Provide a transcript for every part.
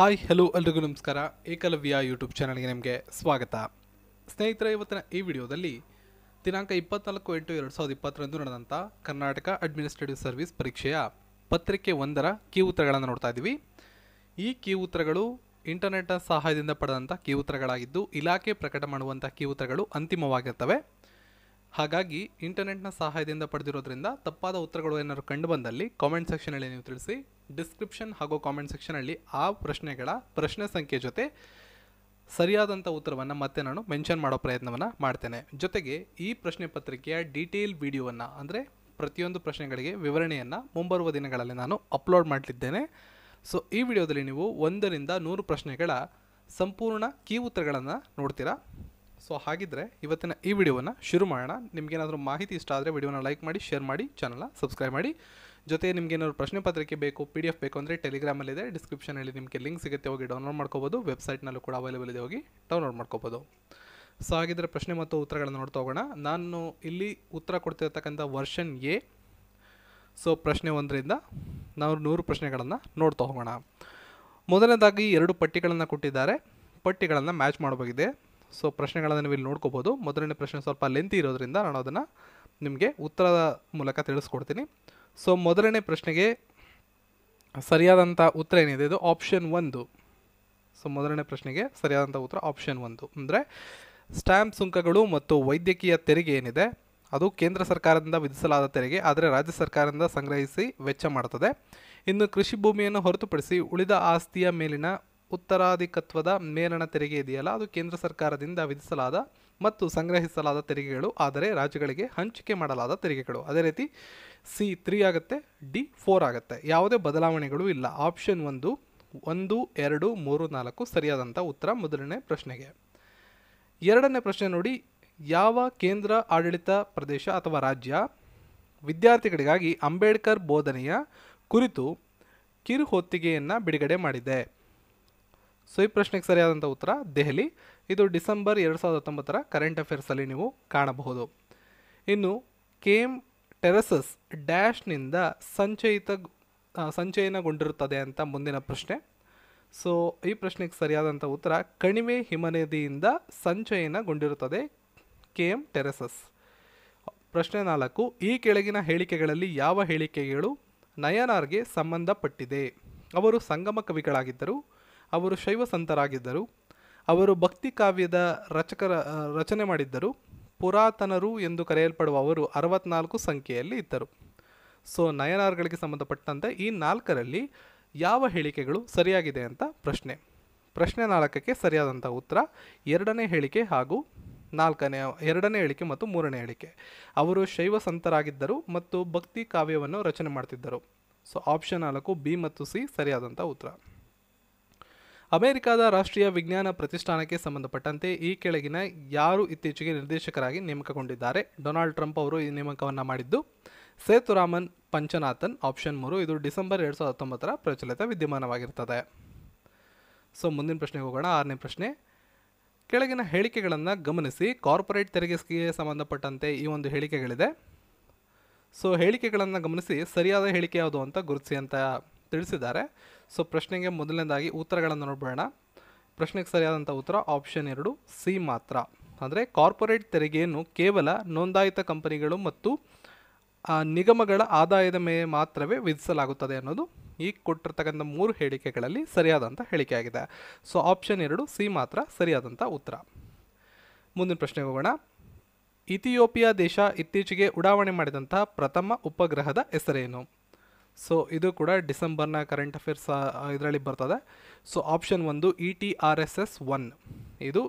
hi hello ಎಲ್ರಿಗೂ ನಮಸ್ಕಾರ Eklavya YouTube ಚಾನಲ್ಗೆ ನಿಮಗೆ ಸ್ವಾಗತ ಸ್ನೇಹಿತರೆ ಇವತ್ತಿನ ಈ ವಿಡಿಯೋದಲ್ಲಿ ದಿನಾಂಕ ಇಪ್ಪತ್ನಾಲ್ಕು ಎಂಟು ಎರಡು ಸಾವಿರದ ಇಪ್ಪತ್ತರಂದು ನಡೆದಂಥ ಕರ್ನಾಟಕ ಅಡ್ಮಿನಿಸ್ಟ್ರೇಟಿವ್ ಸರ್ವಿಸ್ ಪರೀಕ್ಷೆಯ ಪತ್ರಿಕೆ ಒಂದರ ಕೀ ಉತ್ತರಗಳನ್ನು ನೋಡ್ತಾ ಇದ್ದೀವಿ ಈ ಕೀ ಉತ್ತರಗಳು ಇಂಟರ್ನೆಟ್ನ ಸಹಾಯದಿಂದ ಪಡೆದಂಥ ಕೀ ಉತ್ತರಗಳಾಗಿದ್ದು ಇಲಾಖೆ ಪ್ರಕಟ ಮಾಡುವಂಥ ಕೀ ಉತ್ತರಗಳು ಅಂತಿಮವಾಗಿರ್ತವೆ ಹಾಗಾಗಿ ಇಂಟರ್ನೆಟ್ನ ಸಹಾಯದಿಂದ ಪಡೆದಿರೋದ್ರಿಂದ ತಪ್ಪಾದ ಉತ್ತರಗಳು ಏನಾದರೂ ಕಂಡು ಬಂದಲ್ಲಿ ಕಾಮೆಂಟ್ ಸೆಕ್ಷನಲ್ಲಿ ನೀವು ತಿಳಿಸಿ ಡಿಸ್ಕ್ರಿಪ್ಷನ್ ಹಾಗೂ ಕಾಮೆಂಟ್ ಸೆಕ್ಷನಲ್ಲಿ ಆ ಪ್ರಶ್ನೆಗಳ ಪ್ರಶ್ನೆ ಸಂಖ್ಯೆ ಜೊತೆ ಸರಿಯಾದಂಥ ಉತ್ತರವನ್ನು ಮತ್ತೆ ನಾನು ಮೆನ್ಷನ್ ಮಾಡೋ ಪ್ರಯತ್ನವನ್ನು ಮಾಡ್ತೇನೆ ಜೊತೆಗೆ ಈ ಪ್ರಶ್ನೆ ಪತ್ರಿಕೆಯ ಡೀಟೇಲ್ ವಿಡಿಯೋವನ್ನು ಅಂದರೆ ಪ್ರತಿಯೊಂದು ಪ್ರಶ್ನೆಗಳಿಗೆ ವಿವರಣೆಯನ್ನು ಮುಂಬರುವ ದಿನಗಳಲ್ಲಿ ನಾನು ಅಪ್ಲೋಡ್ ಮಾಡಲಿದ್ದೇನೆ ಸೊ ಈ ವಿಡಿಯೋದಲ್ಲಿ ನೀವು ಒಂದರಿಂದ ನೂರು ಪ್ರಶ್ನೆಗಳ ಸಂಪೂರ್ಣ ಕೀ ಉತ್ತರಗಳನ್ನು ನೋಡ್ತೀರಾ ಸೊ ಹಾಗಿದ್ದರೆ ಇವತ್ತಿನ ಈ ವಿಡಿಯೋವನ್ನು ಶುರು ಮಾಡೋಣ ನಿಮಗೇನಾದರೂ ಮಾಹಿತಿ ಇಷ್ಟ ಆದರೆ ವಿಡಿಯೋನ ಲೈಕ್ ಮಾಡಿ ಶೇರ್ ಮಾಡಿ ಚಾನಲ್ನ ಸಬ್ಸ್ಕ್ರೈಬ್ ಮಾಡಿ ಜೊತೆಗೆ ನಿಮ್ಗೆ ಏನಾದ್ರು ಪ್ರಶ್ನೆ ಪತ್ರಿಕೆ ಬೇಕು ಪಿ ಡಿ ಎಫ್ ಬೇಕು ಅಂದರೆ ಟೆಲಿಗ್ರಾಮಲ್ಲಿದೆ ಡಿಸ್ಕ್ರಿಪ್ಷನಲ್ಲಿ ನಿಮಗೆ ಲಿಂಕ್ ಸಿಗುತ್ತೆ ಹೋಗಿ ಡೌನ್ಲೋಡ್ ಮಾಡ್ಕೋಬೋದು ವೆಬ್ಸೈಟ್ನಲ್ಲೂ ಕೂಡ ಅವೈಲೇಬಲ್ ಇದೆ ಹೋಗಿ ಡೌನ್ಲೋಡ್ ಮಾಡ್ಕೋಬೋದು ಸೊ ಹಾಗಿದ್ರೆ ಪ್ರಶ್ನೆ ಮತ್ತು ಉತ್ತರಗಳನ್ನು ನೋಡ್ತಾ ಹೋಗೋಣ ನಾನು ಇಲ್ಲಿ ಉತ್ತರ ಕೊಡ್ತಿರ್ತಕ್ಕಂಥ ವರ್ಷನ್ ಎ ಸೊ ಪ್ರಶ್ನೆ ಒಂದರಿಂದ ನಾವು ನೂರು ಪ್ರಶ್ನೆಗಳನ್ನು ನೋಡ್ತಾ ಹೋಗೋಣ ಮೊದಲನೇದಾಗಿ ಎರಡು ಪಟ್ಟಿಗಳನ್ನು ಕೊಟ್ಟಿದ್ದಾರೆ ಪಟ್ಟಿಗಳನ್ನು ಮ್ಯಾಚ್ ಮಾಡಬೇಕಿದೆ ಸೊ ಪ್ರಶ್ನೆಗಳನ್ನು ನೀವು ಇಲ್ಲಿ ನೋಡ್ಕೋಬೋದು ಮೊದಲನೇ ಪ್ರಶ್ನೆ ಸ್ವಲ್ಪ ಲೆಂತಿ ಇರೋದ್ರಿಂದ ನಾನು ಅದನ್ನು ನಿಮಗೆ ಉತ್ತರದ ಮೂಲಕ ತಿಳಿಸ್ಕೊಡ್ತೀನಿ ಸೊ ಮೊದಲನೇ ಪ್ರಶ್ನೆಗೆ ಸರಿಯಾದಂಥ ಉತ್ತರ ಏನಿದೆ ಇದು ಆಪ್ಷನ್ ಒಂದು ಸೊ ಮೊದಲನೇ ಪ್ರಶ್ನೆಗೆ ಸರಿಯಾದಂಥ ಉತ್ತರ ಆಪ್ಷನ್ ಒಂದು ಅಂದರೆ ಸ್ಟ್ಯಾಂಪ್ ಸುಂಕಗಳು ಮತ್ತು ವೈದ್ಯಕೀಯ ತೆರಿಗೆ ಏನಿದೆ ಅದು ಕೇಂದ್ರ ಸರ್ಕಾರದಿಂದ ವಿಧಿಸಲಾದ ತೆರಿಗೆ ಆದರೆ ರಾಜ್ಯ ಸರ್ಕಾರದಿಂದ ಸಂಗ್ರಹಿಸಿ ವೆಚ್ಚ ಮಾಡುತ್ತದೆ ಇನ್ನು ಕೃಷಿ ಭೂಮಿಯನ್ನು ಹೊರತುಪಡಿಸಿ ಉಳಿದ ಆಸ್ತಿಯ ಮೇಲಿನ ಉತ್ತರಾಧಿಕತ್ವದ ಮೇಲಣ ತೆರಿಗೆ ಇದೆಯಲ್ಲ ಅದು ಕೇಂದ್ರ ಸರ್ಕಾರದಿಂದ ವಿಧಿಸಲಾದ ಮತ್ತು ಸಂಗ್ರಹಿಸಲಾದ ತೆರಿಗೆಗಳು ಆದರೆ ರಾಜ್ಯಗಳಿಗೆ ಹಂಚಿಕೆ ಮಾಡಲಾದ ತೆರಿಗೆಗಳು ಅದೇ ರೀತಿ ಸಿ ತ್ರೀ ಆಗುತ್ತೆ ಡಿ ಫೋರ್ ಆಗುತ್ತೆ ಯಾವುದೇ ಬದಲಾವಣೆಗಳು ಇಲ್ಲ ಆಪ್ಷನ್ ಒಂದು ಒಂದು ಎರಡು ಮೂರು ನಾಲ್ಕು ಸರಿಯಾದಂಥ ಉತ್ತರ ಮೊದಲನೇ ಪ್ರಶ್ನೆಗೆ ಎರಡನೇ ಪ್ರಶ್ನೆ ನೋಡಿ ಯಾವ ಕೇಂದ್ರ ಆಡಳಿತ ಪ್ರದೇಶ ಅಥವಾ ರಾಜ್ಯ ವಿದ್ಯಾರ್ಥಿಗಳಿಗಾಗಿ ಅಂಬೇಡ್ಕರ್ ಬೋಧನೆಯ ಕುರಿತು ಕಿರು ಬಿಡುಗಡೆ ಮಾಡಿದೆ ಸೊ ಈ ಪ್ರಶ್ನೆಗೆ ಸರಿಯಾದಂಥ ಉತ್ತರ ದೆಹಲಿ ಇದು ಡಿಸೆಂಬರ್ ಎರಡು ಸಾವಿರದ ಹತ್ತೊಂಬತ್ತರ ಕರೆಂಟ್ ಅಫೇರ್ಸಲ್ಲಿ ನೀವು ಕಾಣಬಹುದು ಇನ್ನು ಕೇಮ್ ಟೆರಸಸ್ ಡ್ಯಾಶ್ನಿಂದ ಸಂಚಯಿತ ಸಂಚಯನಗೊಂಡಿರುತ್ತದೆ ಅಂತ ಮುಂದಿನ ಪ್ರಶ್ನೆ ಸೊ ಈ ಪ್ರಶ್ನೆಗೆ ಸರಿಯಾದಂಥ ಉತ್ತರ ಕಣಿವೆ ಹಿಮನದಿಯಿಂದ ಸಂಚಯನಗೊಂಡಿರುತ್ತದೆ ಕೆಎಂ ಟೆರೆಸಸ್ ಪ್ರಶ್ನೆ ನಾಲ್ಕು ಈ ಕೆಳಗಿನ ಹೇಳಿಕೆಗಳಲ್ಲಿ ಯಾವ ಹೇಳಿಕೆಗಳು ನಯನಾರ್ಗೆ ಸಂಬಂಧಪಟ್ಟಿದೆ ಅವರು ಸಂಗಮ ಕವಿಗಳಾಗಿದ್ದರು ಅವರು ಶೈವ ಸಂತರಾಗಿದ್ದರು ಅವರು ಭಕ್ತಿ ಕಾವ್ಯದ ರಚಕರ ರಚನೆ ಮಾಡಿದ್ದರು ಪುರಾತನರು ಎಂದು ಕರೆಯಲ್ಪಡುವ ಅವರು ಅರವತ್ನಾಲ್ಕು ಸಂಖ್ಯೆಯಲ್ಲಿ ಇದ್ದರು ಸೊ ನಯನಾರ್ಗಳಿಗೆ ಸಂಬಂಧಪಟ್ಟಂತೆ ಈ ನಾಲ್ಕರಲ್ಲಿ ಯಾವ ಹೇಳಿಕೆಗಳು ಸರಿಯಾಗಿದೆ ಅಂತ ಪ್ರಶ್ನೆ ಪ್ರಶ್ನೆ ನಾಲ್ಕಕ್ಕೆ ಸರಿಯಾದಂಥ ಉತ್ತರ ಎರಡನೇ ಹೇಳಿಕೆ ಹಾಗೂ ನಾಲ್ಕನೇ ಎರಡನೇ ಹೇಳಿಕೆ ಮತ್ತು ಮೂರನೇ ಹೇಳಿಕೆ ಅವರು ಶೈವ ಸಂತರಾಗಿದ್ದರು ಮತ್ತು ಭಕ್ತಿ ಕಾವ್ಯವನ್ನು ರಚನೆ ಮಾಡ್ತಿದ್ದರು ಸೊ ಆಪ್ಷನ್ ನಾಲ್ಕು ಬಿ ಮತ್ತು ಸಿ ಸರಿಯಾದಂಥ ಉತ್ತರ ಅಮೆರಿಕದ ರಾಷ್ಟ್ರೀಯ ವಿಜ್ಞಾನ ಪ್ರತಿಷ್ಠಾನಕ್ಕೆ ಸಂಬಂಧಪಟ್ಟಂತೆ ಈ ಕೆಳಗಿನ ಯಾರು ಇತ್ತೀಚೆಗೆ ನಿರ್ದೇಶಕರಾಗಿ ನೇಮಕಗೊಂಡಿದ್ದಾರೆ ಡೊನಾಲ್ಡ್ ಟ್ರಂಪ್ ಅವರು ಈ ನೇಮಕವನ್ನು ಮಾಡಿದ್ದು ಸೇತುರಾಮನ್ ಪಂಚನಾಥನ್ ಆಪ್ಷನ್ ಮೂರು ಇದು ಡಿಸೆಂಬರ್ ಎರಡು ಸಾವಿರದ ಹತ್ತೊಂಬತ್ತರ ಪ್ರಚಲಿತ ವಿದ್ಯಮಾನವಾಗಿರ್ತದೆ ಸೊ ಮುಂದಿನ ಪ್ರಶ್ನೆಗೆ ಹೋಗೋಣ ಆರನೇ ಪ್ರಶ್ನೆ ಕೆಳಗಿನ ಹೇಳಿಕೆಗಳನ್ನು ಗಮನಿಸಿ ಕಾರ್ಪೊರೇಟ್ ತೆರಿಗೆಗೆ ಸಂಬಂಧಪಟ್ಟಂತೆ ಈ ಒಂದು ಹೇಳಿಕೆಗಳಿದೆ ಸೊ ಹೇಳಿಕೆಗಳನ್ನು ಗಮನಿಸಿ ಸರಿಯಾದ ಹೇಳಿಕೆ ಯಾವುದು ಅಂತ ಗುರುತಿಸಿ ಅಂತ ತಿಳಿಸಿದ್ದಾರೆ ಸೊ ಪ್ರಶ್ನೆಗೆ ಮೊದಲನೇದಾಗಿ ಉತ್ತರಗಳನ್ನು ನೋಡ್ಬೋಣ ಪ್ರಶ್ನೆಗೆ ಸರಿಯಾದಂಥ ಉತ್ತರ ಆಪ್ಷನ್ ಎರಡು ಸಿ ಮಾತ್ರ ಅಂದರೆ ಕಾರ್ಪೊರೇಟ್ ತೆರಿಗೆಯನ್ನು ಕೇವಲ ನೋಂದಾಯಿತ ಕಂಪನಿಗಳು ಮತ್ತು ನಿಗಮಗಳ ಆದಾಯದ ಮೇಲೆ ಮಾತ್ರವೇ ವಿಧಿಸಲಾಗುತ್ತದೆ ಅನ್ನೋದು ಈ ಕೊಟ್ಟಿರ್ತಕ್ಕಂಥ ಮೂರು ಹೇಳಿಕೆಗಳಲ್ಲಿ ಸರಿಯಾದಂಥ ಹೇಳಿಕೆಯಾಗಿದೆ ಸೊ ಆಪ್ಷನ್ ಎರಡು ಸಿ ಮಾತ್ರ ಸರಿಯಾದಂಥ ಉತ್ತರ ಮುಂದಿನ ಪ್ರಶ್ನೆಗೆ ಹೋಗೋಣ ಇಥಿಯೋಪಿಯಾ ದೇಶ ಇತ್ತೀಚೆಗೆ ಉಡಾವಣೆ ಮಾಡಿದಂಥ ಪ್ರಥಮ ಉಪಗ್ರಹದ ಹೆಸರೇನು ಸೊ ಇದು ಕೂಡ ಡಿಸೆಂಬರ್ನ ಕರೆಂಟ್ ಅಫೇರ್ಸ್ ಇದರಲ್ಲಿ ಬರ್ತದೆ ಸೊ ಆಪ್ಷನ್ ಒಂದು E T R S S one ಇದು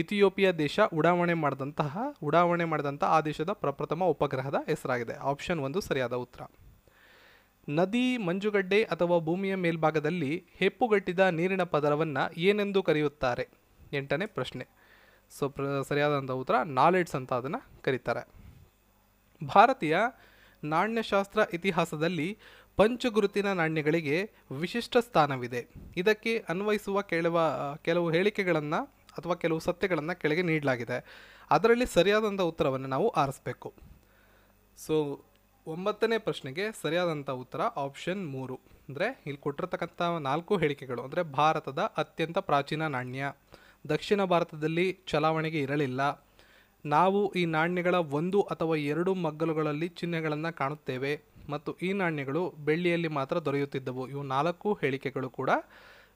ಇಥಿಯೋಪಿಯಾ ದೇಶ ಉಡಾವಣೆ ಮಾಡಿದಂತಹ ಉಡಾವಣೆ ಮಾಡಿದಂಥ ಆ ದೇಶದ ಪ್ರಪ್ರಥಮ ಉಪಗ್ರಹದ ಹೆಸರಾಗಿದೆ ಆಪ್ಷನ್ ಒಂದು ಸರಿಯಾದ ಉತ್ತರ ನದಿ ಮಂಜುಗಡ್ಡೆ ಅಥವಾ ಭೂಮಿಯ ಮೇಲ್ಭಾಗದಲ್ಲಿ ಹೆಪ್ಪುಗಟ್ಟಿದ ನೀರಿನ ಪದರವನ್ನು ಏನೆಂದು ಕರೆಯುತ್ತಾರೆ ಎಂಟನೇ ಪ್ರಶ್ನೆ ಸೊ ಪ್ರ ಸರಿಯಾದಂಥ ಉತ್ತರ ನಾಲೆಡ್ಸ್ ಅಂತ ಅದನ್ನು ಕರೀತಾರೆ ಭಾರತೀಯ ನಾಣ್ಯಶಾಸ್ತ್ರ ಇತಿಹಾಸದಲ್ಲಿ ಪಂಚಗುರುತಿನ ನಾಣ್ಯಗಳಿಗೆ ವಿಶಿಷ್ಟ ಸ್ಥಾನವಿದೆ ಇದಕ್ಕೆ ಅನ್ವಯಿಸುವ ಕೇಳುವ ಕೆಲವು ಹೇಳಿಕೆಗಳನ್ನು ಅಥವಾ ಕೆಲವು ಸತ್ಯಗಳನ್ನು ಕೆಳಗೆ ನೀಡಲಾಗಿದೆ ಅದರಲ್ಲಿ ಸರಿಯಾದಂಥ ಉತ್ತರವನ್ನು ನಾವು ಆರಿಸಬೇಕು ಸೊ ಒಂಬತ್ತನೇ ಪ್ರಶ್ನೆಗೆ ಸರಿಯಾದಂಥ ಉತ್ತರ ಆಪ್ಷನ್ ಮೂರು ಅಂದರೆ ಇಲ್ಲಿ ಕೊಟ್ಟಿರತಕ್ಕಂಥ ನಾಲ್ಕು ಹೇಳಿಕೆಗಳು ಅಂದರೆ ಭಾರತದ ಅತ್ಯಂತ ಪ್ರಾಚೀನ ನಾಣ್ಯ ದಕ್ಷಿಣ ಭಾರತದಲ್ಲಿ ಚಲಾವಣೆಗೆ ಇರಲಿಲ್ಲ ನಾವು ಈ ನಾಣ್ಯಗಳ ಒಂದು ಅಥವಾ ಎರಡು ಮಗ್ಗಲುಗಳಲ್ಲಿ ಚಿಹ್ನೆಗಳನ್ನು ಕಾಣುತ್ತೇವೆ ಮತ್ತು ಈ ನಾಣ್ಯಗಳು ಬೆಳ್ಳಿಯಲ್ಲಿ ಮಾತ್ರ ದೊರೆಯುತ್ತಿದ್ದವು ಇವು ನಾಲ್ಕು ಹೇಳಿಕೆಗಳು ಕೂಡ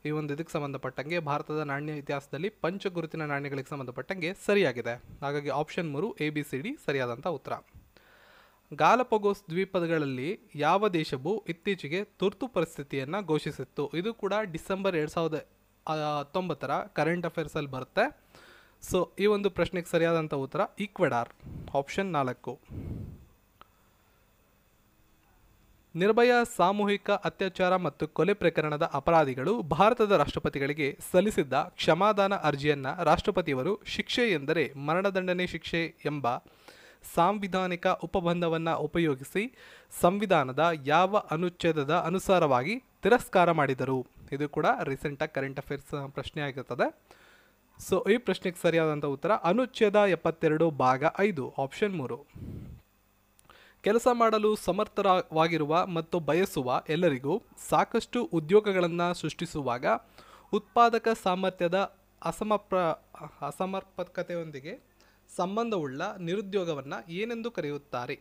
ಈ ಒಂದು ಇದಕ್ಕೆ ಸಂಬಂಧಪಟ್ಟಂಗೆ ಭಾರತದ ನಾಣ್ಯ ಇತಿಹಾಸದಲ್ಲಿ ಪಂಚ ಗುರುತಿನ ನಾಣ್ಯಗಳಿಗೆ ಸಂಬಂಧಪಟ್ಟಂಗೆ ಸರಿಯಾಗಿದೆ ಹಾಗಾಗಿ ಆಪ್ಷನ್ ಮೂರು ಎ ಬಿ ಸಿ ಡಿ ಸರಿಯಾದಂಥ ಉತ್ತರ ಗಾಲಪಗೋಸ್ ದ್ವೀಪಗಳಲ್ಲಿ ಯಾವ ದೇಶವು ಇತ್ತೀಚೆಗೆ ತುರ್ತು ಪರಿಸ್ಥಿತಿಯನ್ನು ಘೋಷಿಸಿತ್ತು ಇದು ಕೂಡ ಡಿಸೆಂಬರ್ ಎರಡು ಸಾವಿರದ ಹತ್ತೊಂಬತ್ತರ ಕರೆಂಟ್ ಅಫೇರ್ಸಲ್ಲಿ ಬರುತ್ತೆ ಸೊ ಈ ಒಂದು ಪ್ರಶ್ನೆಗೆ ಸರಿಯಾದಂಥ ಉತ್ತರ ಈಕ್ವೆಡಾರ್ ಆಪ್ಷನ್ ನಾಲ್ಕು ನಿರ್ಭಯ ಸಾಮೂಹಿಕ ಅತ್ಯಾಚಾರ ಮತ್ತು ಕೊಲೆ ಪ್ರಕರಣದ ಅಪರಾಧಿಗಳು ಭಾರತದ ರಾಷ್ಟ್ರಪತಿಗಳಿಗೆ ಸಲ್ಲಿಸಿದ್ದ ಕ್ಷಮಾದಾನ ಅರ್ಜಿಯನ್ನು ರಾಷ್ಟ್ರಪತಿಯವರು ಶಿಕ್ಷೆ ಎಂದರೆ ಮರಣದಂಡನೆ ಶಿಕ್ಷೆ ಎಂಬ ಸಾಂವಿಧಾನಿಕ ಉಪಬಂಧವನ್ನು ಉಪಯೋಗಿಸಿ ಸಂವಿಧಾನದ ಯಾವ ಅನುಚ್ಛೇದದ ಅನುಸಾರವಾಗಿ ತಿರಸ್ಕಾರ ಮಾಡಿದರು ಇದು ಕೂಡ ರೀಸೆಂಟಾಗಿ ಕರೆಂಟ್ ಅಫೇರ್ಸ್ ಪ್ರಶ್ನೆ ಆಗಿರ್ತದೆ ಸೊ ಈ ಪ್ರಶ್ನೆಗೆ ಸರಿಯಾದಂಥ ಉತ್ತರ ಅನುಚ್ಛೇದ ಎಪ್ಪತ್ತೆರಡು ಭಾಗ ಐದು ಆಪ್ಷನ್ ಮೂರು ಕೆಲಸ ಮಾಡಲು ಸಮರ್ಥರವಾಗಿರುವ ಮತ್ತು ಬಯಸುವ ಎಲ್ಲರಿಗೂ ಸಾಕಷ್ಟು ಉದ್ಯೋಗಗಳನ್ನು ಸೃಷ್ಟಿಸುವಾಗ ಉತ್ಪಾದಕ ಸಾಮರ್ಥ್ಯದ ಅಸಮರ್ಪ ಅಸಮರ್ಪಕತೆಯೊಂದಿಗೆ ಸಂಬಂಧವುಳ್ಳ ನಿರುದ್ಯೋಗವನ್ನು ಏನೆಂದು ಕರೆಯುತ್ತಾರೆ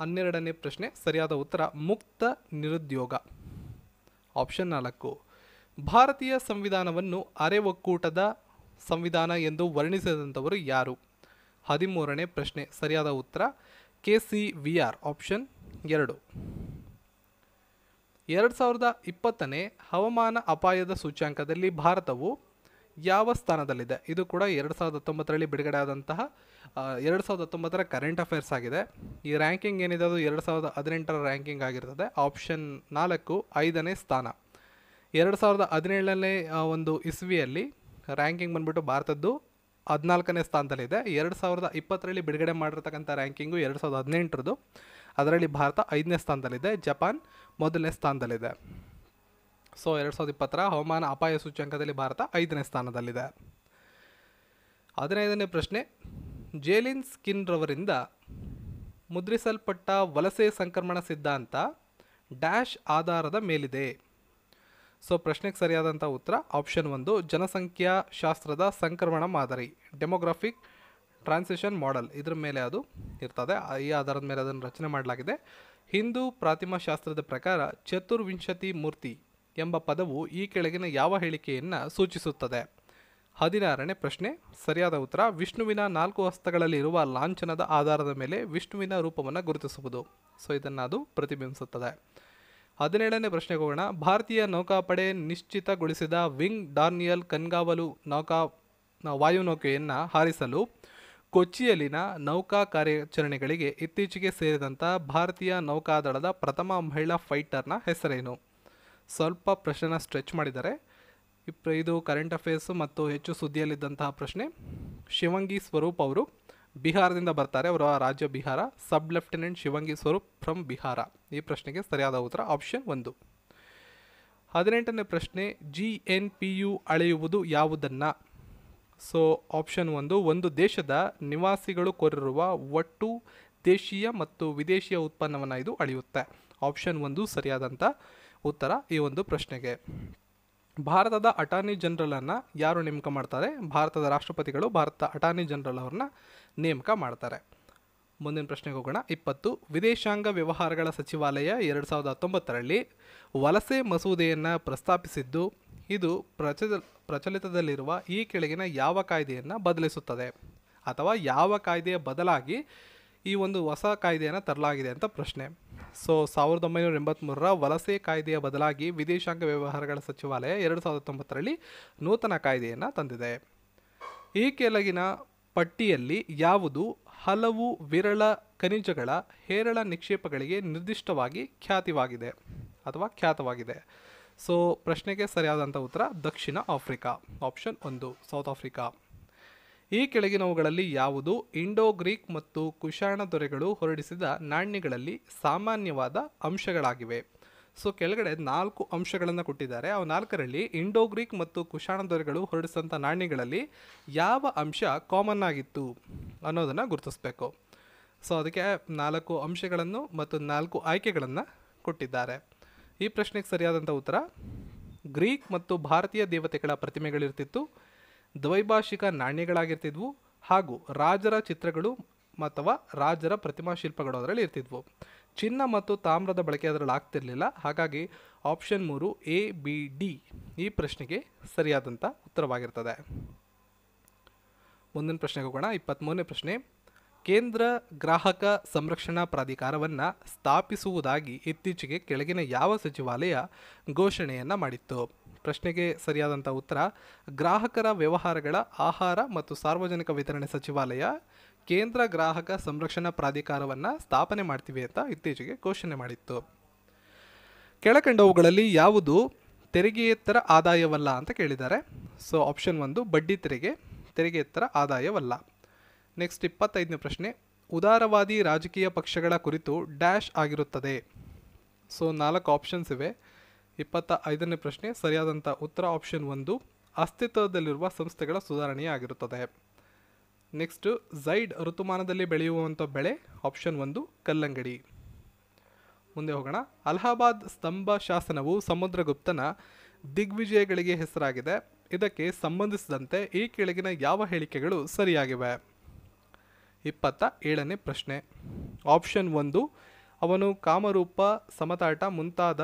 ಹನ್ನೆರಡನೇ ಪ್ರಶ್ನೆ ಸರಿಯಾದ ಉತ್ತರ ಮುಕ್ತ ನಿರುದ್ಯೋಗ ಆಪ್ಷನ್ ನಾಲ್ಕು ಭಾರತೀಯ ಸಂವಿಧಾನವನ್ನು ಅರೆ ಒಕ್ಕೂಟದ ಸಂವಿಧಾನ ಎಂದು ವರ್ಣಿಸಿದಂಥವರು ಯಾರು ಹದಿಮೂರನೇ ಪ್ರಶ್ನೆ ಸರಿಯಾದ ಉತ್ತರ K C V R option ಎರಡು ಎರಡು ಸಾವಿರದ ಇಪ್ಪತ್ತನೇ ಹವಾಮಾನ ಅಪಾಯದ ಸೂಚ್ಯಾಂಕದಲ್ಲಿ ಭಾರತವು ಯಾವ ಸ್ಥಾನದಲ್ಲಿದೆ ಇದು ಕೂಡ ಎರಡು ಸಾವಿರದ ಹತ್ತೊಂಬತ್ತರಲ್ಲಿ ಬಿಡುಗಡೆ ಆದಂತಹ ಎರಡು ಸಾವಿರದ ಹತ್ತೊಂಬತ್ತರ ಕರೆಂಟ್ ಅಫೇರ್ಸ್ ಆಗಿದೆ ಈ ರ್ಯಾಂಕಿಂಗ್ ಏನಿದೆ ಅದು ಎರಡು ಸಾವಿರದ ಹದಿನೆಂಟರ ರ್ಯಾಂಕಿಂಗ್ ಆಗಿರ್ತದೆ ಆಪ್ಷನ್ ನಾಲ್ಕು ಐದನೇ ಸ್ಥಾನ ಎರಡು ಸಾವಿರದ ಹದಿನೇಳನೇ ಒಂದು ಇಸ್ವಿಯಲ್ಲಿ ರ್ಯಾಂಕಿಂಗ್ ಬಂದ್ಬಿಟ್ಟು ಭಾರತದ್ದು ಹದಿನಾಲ್ಕನೇ ಸ್ಥಾನದಲ್ಲಿದೆ ಎರಡು ಸಾವಿರದ ಇಪ್ಪತ್ತರಲ್ಲಿ ಬಿಡುಗಡೆ ಮಾಡಿರ್ತಕ್ಕಂಥ ರ್ಯಾಂಕಿಂಗು ಎರಡು ಸಾವಿರದ ಹದಿನೆಂಟರದು ಅದರಲ್ಲಿ ಭಾರತ ಐದನೇ ಸ್ಥಾನದಲ್ಲಿದೆ ಜಪಾನ್ ಮೊದಲನೇ ಸ್ಥಾನದಲ್ಲಿದೆ ಸೊ ಎರಡು ಸಾವಿರದ ಇಪ್ಪತ್ತರ ಹವಾಮಾನ ಅಪಾಯ ಸೂಚ್ಯಂಕದಲ್ಲಿ ಭಾರತ ಐದನೇ ಸ್ಥಾನದಲ್ಲಿದೆ ಹದಿನೈದನೇ ಪ್ರಶ್ನೆ ಜೇಲಿನ್ ಸ್ಕಿನ್ ರವರಿಂದ ಮುದ್ರಿಸಲ್ಪಟ್ಟ ವಲಸೆ ಸಂಕ್ರಮಣ ಸಿದ್ಧಾಂತ ಡ್ಯಾಶ್ ಆಧಾರದ ಮೇಲಿದೆ ಸೊ ಪ್ರಶ್ನೆಗೆ ಸರಿಯಾದಂಥ ಉತ್ತರ ಆಪ್ಷನ್ ಒಂದು ಜನಸಂಖ್ಯಾ ಶಾಸ್ತ್ರದ ಸಂಕ್ರಮಣ ಮಾದರಿ ಡೆಮೋಗ್ರಾಫಿಕ್ ಟ್ರಾನ್ಸಿಷನ್ ಮಾಡೆಲ್ ಇದ್ರ ಮೇಲೆ ಅದು ಇರ್ತದೆ ಈ ಆಧಾರದ ಮೇಲೆ ಅದನ್ನು ರಚನೆ ಮಾಡಲಾಗಿದೆ ಹಿಂದೂ ಶಾಸ್ತ್ರದ ಪ್ರಕಾರ ಚತುರ್ವಿಂಶತಿ ಮೂರ್ತಿ ಎಂಬ ಪದವು ಈ ಕೆಳಗಿನ ಯಾವ ಹೇಳಿಕೆಯನ್ನು ಸೂಚಿಸುತ್ತದೆ ಹದಿನಾರನೇ ಪ್ರಶ್ನೆ ಸರಿಯಾದ ಉತ್ತರ ವಿಷ್ಣುವಿನ ನಾಲ್ಕು ಹಸ್ತಗಳಲ್ಲಿರುವ ಲಾಂಛನದ ಆಧಾರದ ಮೇಲೆ ವಿಷ್ಣುವಿನ ರೂಪವನ್ನು ಗುರುತಿಸುವುದು ಸೊ ಇದನ್ನು ಅದು ಪ್ರತಿಬಿಂಬಿಸುತ್ತದೆ ಹದಿನೇಳನೇ ಪ್ರಶ್ನೆಗೆ ಹೋಗೋಣ ಭಾರತೀಯ ನೌಕಾಪಡೆ ನಿಶ್ಚಿತಗೊಳಿಸಿದ ವಿಂಗ್ ಡಾರ್ನಿಯಲ್ ಕಣ್ಗಾವಲು ನೌಕಾ ವಾಯುನೌಕೆಯನ್ನು ಹಾರಿಸಲು ಕೊಚ್ಚಿಯಲ್ಲಿನ ನೌಕಾ ಕಾರ್ಯಾಚರಣೆಗಳಿಗೆ ಇತ್ತೀಚೆಗೆ ಸೇರಿದಂಥ ಭಾರತೀಯ ನೌಕಾದಳದ ಪ್ರಥಮ ಮಹಿಳಾ ಫೈಟರ್ನ ಹೆಸರೇನು ಸ್ವಲ್ಪ ಪ್ರಶ್ನೆನ ಸ್ಟ್ರೆಚ್ ಮಾಡಿದ್ದಾರೆ ಇದು ಕರೆಂಟ್ ಅಫೇರ್ಸು ಮತ್ತು ಹೆಚ್ಚು ಸುದ್ದಿಯಲ್ಲಿದ್ದಂತಹ ಪ್ರಶ್ನೆ ಶಿವಂಗಿ ಸ್ವರೂಪ್ ಅವರು ಬಿಹಾರದಿಂದ ಬರ್ತಾರೆ ಅವರ ರಾಜ್ಯ Bihar sub lieutenant Shivangi Swaroop from Bihar ಈ ಪ್ರಶ್ನೆಗೆ ಸರಿಯಾದ ಉತ್ತರ ಆಪ್ಷನ್ ಒಂದು ಹದಿನೆಂಟನೇ ಪ್ರಶ್ನೆ ಜಿ ಎನ್ ಪಿ ಯು ಅಳೆಯುವುದು ಯಾವುದನ್ನು ಸೊ ಆಪ್ಷನ್ ಒಂದು ಒಂದು ದೇಶದ ನಿವಾಸಿಗಳು ಕೋರಿರುವ ಒಟ್ಟು ದೇಶೀಯ ಮತ್ತು ವಿದೇಶಿಯ ಉತ್ಪನ್ನವನ್ನು ಇದು ಅಳೆಯುತ್ತೆ ಆಪ್ಷನ್ ಒಂದು ಸರಿಯಾದಂಥ ಉತ್ತರ ಈ ಒಂದು ಪ್ರಶ್ನೆಗೆ ಭಾರತದ ಅಟಾರ್ನಿ ಜನರಲನ್ನು ಯಾರು ನೇಮಕ ಮಾಡ್ತಾರೆ ಭಾರತದ ರಾಷ್ಟ್ರಪತಿಗಳು ಭಾರತ ಅಟಾರ್ನಿ ಜನರಲ್ ಅವ್ರನ್ನ ನೇಮಕ ಮಾಡ್ತಾರೆ ಮುಂದಿನ ಪ್ರಶ್ನೆಗೆ ಹೋಗೋಣ ಇಪ್ಪತ್ತು ವಿದೇಶಾಂಗ ವ್ಯವಹಾರಗಳ ಸಚಿವಾಲಯ ಎರಡು ಸಾವಿರದ ಹತ್ತೊಂಬತ್ತರಲ್ಲಿ ವಲಸೆ ಮಸೂದೆಯನ್ನು ಪ್ರಸ್ತಾಪಿಸಿದ್ದು ಇದು ಪ್ರಚಲ ಪ್ರಚಲಿತದಲ್ಲಿರುವ ಈ ಕೆಳಗಿನ ಯಾವ ಕಾಯ್ದೆಯನ್ನು ಬದಲಿಸುತ್ತದೆ ಅಥವಾ ಯಾವ ಕಾಯ್ದೆಯ ಬದಲಾಗಿ ಈ ಒಂದು ಹೊಸ ಕಾಯ್ದೆಯನ್ನು ತರಲಾಗಿದೆ ಅಂತ ಪ್ರಶ್ನೆ ಸೊ ಸಾವಿರದ ಒಂಬೈನೂರ ಎಂಬತ್ತ್ಮೂರರ ವಲಸೆ ಕಾಯ್ದೆಯ ಬದಲಾಗಿ ವಿದೇಶಾಂಗ ವ್ಯವಹಾರಗಳ ಸಚಿವಾಲಯ ಎರಡು ಸಾವಿರದ ಹತ್ತೊಂಬತ್ತರಲ್ಲಿ ನೂತನ ಕಾಯ್ದೆಯನ್ನು ತಂದಿದೆ ಈ ಕೆಳಗಿನ ಪಟ್ಟಿಯಲ್ಲಿ ಯಾವುದು ಹಲವು ವಿರಳ ಖನಿಜಗಳ ಹೇರಳ ನಿಕ್ಷೇಪಗಳಿಗೆ ನಿರ್ದಿಷ್ಟವಾಗಿ ಖ್ಯಾತಿವಾಗಿದೆ ಅಥವಾ ಖ್ಯಾತವಾಗಿದೆ ಸೊ ಪ್ರಶ್ನೆಗೆ ಸರಿಯಾದಂಥ ಉತ್ತರ ದಕ್ಷಿಣ ಆಫ್ರಿಕಾ ಆಪ್ಷನ್ ಒಂದು ಸೌತ್ ಆಫ್ರಿಕಾ ಈ ಕೆಳಗಿನವುಗಳಲ್ಲಿ ಯಾವುದು ಇಂಡೋ ಗ್ರೀಕ್ ಮತ್ತು ಕುಶಾಣ ದೊರೆಗಳು ಹೊರಡಿಸಿದ ನಾಣ್ಯಗಳಲ್ಲಿ ಸಾಮಾನ್ಯವಾದ ಅಂಶಗಳಾಗಿವೆ ಸೊ ಕೆಳಗಡೆ ನಾಲ್ಕು ಅಂಶಗಳನ್ನು ಕೊಟ್ಟಿದ್ದಾರೆ ಅವು ನಾಲ್ಕರಲ್ಲಿ ಇಂಡೋ ಗ್ರೀಕ್ ಮತ್ತು ಕುಶಾಣ ದೊರೆಗಳು ಹೊರಡಿಸಿದಂಥ ನಾಣ್ಯಗಳಲ್ಲಿ ಯಾವ ಅಂಶ ಕಾಮನ್ ಆಗಿತ್ತು ಅನ್ನೋದನ್ನು ಗುರುತಿಸಬೇಕು ಸೊ ಅದಕ್ಕೆ ನಾಲ್ಕು ಅಂಶಗಳನ್ನು ಮತ್ತು ನಾಲ್ಕು ಆಯ್ಕೆಗಳನ್ನು ಕೊಟ್ಟಿದ್ದಾರೆ ಈ ಪ್ರಶ್ನೆಗೆ ಸರಿಯಾದಂಥ ಉತ್ತರ ಗ್ರೀಕ್ ಮತ್ತು ಭಾರತೀಯ ದೇವತೆಗಳ ಪ್ರತಿಮೆಗಳಿರ್ತಿತ್ತು ದ್ವೈಭಾಷಿಕ ನಾಣ್ಯಗಳಾಗಿರ್ತಿದ್ವು ಹಾಗೂ ರಾಜರ ಚಿತ್ರಗಳು ಅಥವಾ ರಾಜರ ಪ್ರತಿಮಾ ಶಿಲ್ಪಗಳು ಅದರಲ್ಲಿ ಇರ್ತಿದ್ವು ಚಿನ್ನ ಮತ್ತು ತಾಮ್ರದ ಬಳಕೆ ಅದರಲ್ಲಿ ಆಗ್ತಿರಲಿಲ್ಲ ಹಾಗಾಗಿ ಆಪ್ಷನ್ ಮೂರು ಎ ಬಿ ಡಿ ಈ ಪ್ರಶ್ನೆಗೆ ಸರಿಯಾದಂಥ ಉತ್ತರವಾಗಿರ್ತದೆ ಮುಂದಿನ ಪ್ರಶ್ನೆಗೆ ಹೋಗೋಣ ಇಪ್ಪತ್ತ್ಮೂರನೇ ಪ್ರಶ್ನೆ ಕೇಂದ್ರ ಗ್ರಾಹಕ ಸಂರಕ್ಷಣಾ ಪ್ರಾಧಿಕಾರವನ್ನು ಸ್ಥಾಪಿಸುವುದಾಗಿ ಇತ್ತೀಚೆಗೆ ಕೆಳಗಿನ ಯಾವ ಸಚಿವಾಲಯ ಘೋಷಣೆಯನ್ನು ಮಾಡಿತ್ತು ಪ್ರಶ್ನೆಗೆ ಸರಿಯಾದಂಥ ಉತ್ತರ ಗ್ರಾಹಕರ ವ್ಯವಹಾರಗಳ ಆಹಾರ ಮತ್ತು ಸಾರ್ವಜನಿಕ ವಿತರಣೆ ಸಚಿವಾಲಯ ಕೇಂದ್ರ ಗ್ರಾಹಕ ಸಂರಕ್ಷಣಾ ಪ್ರಾಧಿಕಾರವನ್ನು ಸ್ಥಾಪನೆ ಮಾಡ್ತೀವಿ ಅಂತ ಇತ್ತೀಚೆಗೆ ಘೋಷಣೆ ಮಾಡಿತ್ತು ಕೆಳಕಂಡವುಗಳಲ್ಲಿ ಯಾವುದು ತೆರಿಗೆಯೇತರ ಆದಾಯವಲ್ಲ ಅಂತ ಕೇಳಿದ್ದಾರೆ ಸೊ ಆಪ್ಷನ್ ಒಂದು ಬಡ್ಡಿ ತೆರಿಗೆ ತೆರಿಗೆಯೇತರ ಆದಾಯವಲ್ಲ ನೆಕ್ಸ್ಟ್ ಇಪ್ಪತ್ತೈದನೇ ಪ್ರಶ್ನೆ ಉದಾರವಾದಿ ರಾಜಕೀಯ ಪಕ್ಷಗಳ ಕುರಿತು ಡ್ಯಾಶ್ ಆಗಿರುತ್ತದೆ ಸೊ ನಾಲ್ಕು ಆಪ್ಷನ್ಸ್ ಇವೆ ಇಪ್ಪತ್ತ ಐದನೇ ಪ್ರಶ್ನೆ ಸರಿಯಾದಂಥ ಉತ್ತರ ಆಪ್ಷನ್ ಒಂದು ಅಸ್ತಿತ್ವದಲ್ಲಿರುವ ಸಂಸ್ಥೆಗಳ ಸುಧಾರಣೆಯಾಗಿರುತ್ತದೆ ನೆಕ್ಸ್ಟು ಝೈಡ್ ಋತುಮಾನದಲ್ಲಿ ಬೆಳೆಯುವಂಥ ಬೆಳೆ ಆಪ್ಷನ್ ಒಂದು ಕಲ್ಲಂಗಡಿ ಮುಂದೆ ಹೋಗೋಣ ಅಲಹಾಬಾದ್ ಸ್ತಂಭ ಶಾಸನವು ಸಮುದ್ರಗುಪ್ತನ ದಿಗ್ವಿಜಯಗಳಿಗೆ ಹೆಸರಾಗಿದೆ ಇದಕ್ಕೆ ಸಂಬಂಧಿಸಿದಂತೆ ಈ ಕೆಳಗಿನ ಯಾವ ಹೇಳಿಕೆಗಳು ಸರಿಯಾಗಿವೆ ಇಪ್ಪತ್ತ ಏಳನೇ ಪ್ರಶ್ನೆ ಆಪ್ಷನ್ ಒಂದು ಅವನು ಕಾಮರೂಪ ಸಮತಾಟ ಮುಂತಾದ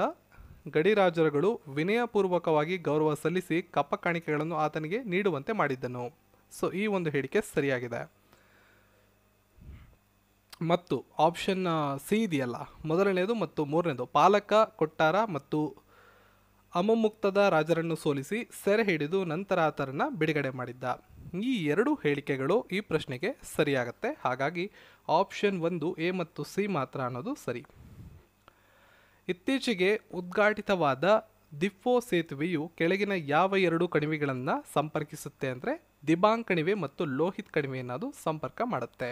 ಗಡಿರಾಜರುಗಳು ವಿನಯಪೂರ್ವಕವಾಗಿ ಗೌರವ ಸಲ್ಲಿಸಿ ಕಪ್ಪ ಕಾಣಿಕೆಗಳನ್ನು ಆತನಿಗೆ ನೀಡುವಂತೆ ಮಾಡಿದ್ದನು ಸೊ ಈ ಒಂದು ಹೇಳಿಕೆ ಸರಿಯಾಗಿದೆ ಮತ್ತು ಆಪ್ಷನ್ ಸಿ ಇದೆಯಲ್ಲ ಮೊದಲನೇದು ಮತ್ತು ಮೂರನೇದು ಪಾಲಕ ಕೊಟ್ಟಾರ ಮತ್ತು ಅಮಮುಕ್ತದ ರಾಜರನ್ನು ಸೋಲಿಸಿ ಸೆರೆ ಹಿಡಿದು ನಂತರ ಆತರನ್ನು ಬಿಡುಗಡೆ ಮಾಡಿದ್ದ ಈ ಎರಡು ಹೇಳಿಕೆಗಳು ಈ ಪ್ರಶ್ನೆಗೆ ಸರಿಯಾಗತ್ತೆ ಹಾಗಾಗಿ ಆಪ್ಷನ್ ಒಂದು ಎ ಮತ್ತು ಸಿ ಮಾತ್ರ ಅನ್ನೋದು ಸರಿ ಇತ್ತೀಚೆಗೆ ಉದ್ಘಾಟಿತವಾದ ದಿಫೋ ಸೇತುವೆಯು ಕೆಳಗಿನ ಯಾವ ಎರಡು ಕಣಿವೆಗಳನ್ನು ಸಂಪರ್ಕಿಸುತ್ತೆ ಅಂದರೆ ದಿಬಾಂಗ್ ಕಣಿವೆ ಮತ್ತು ಲೋಹಿತ್ ಕಣಿವೆ ಅನ್ನೋದು ಸಂಪರ್ಕ ಮಾಡುತ್ತೆ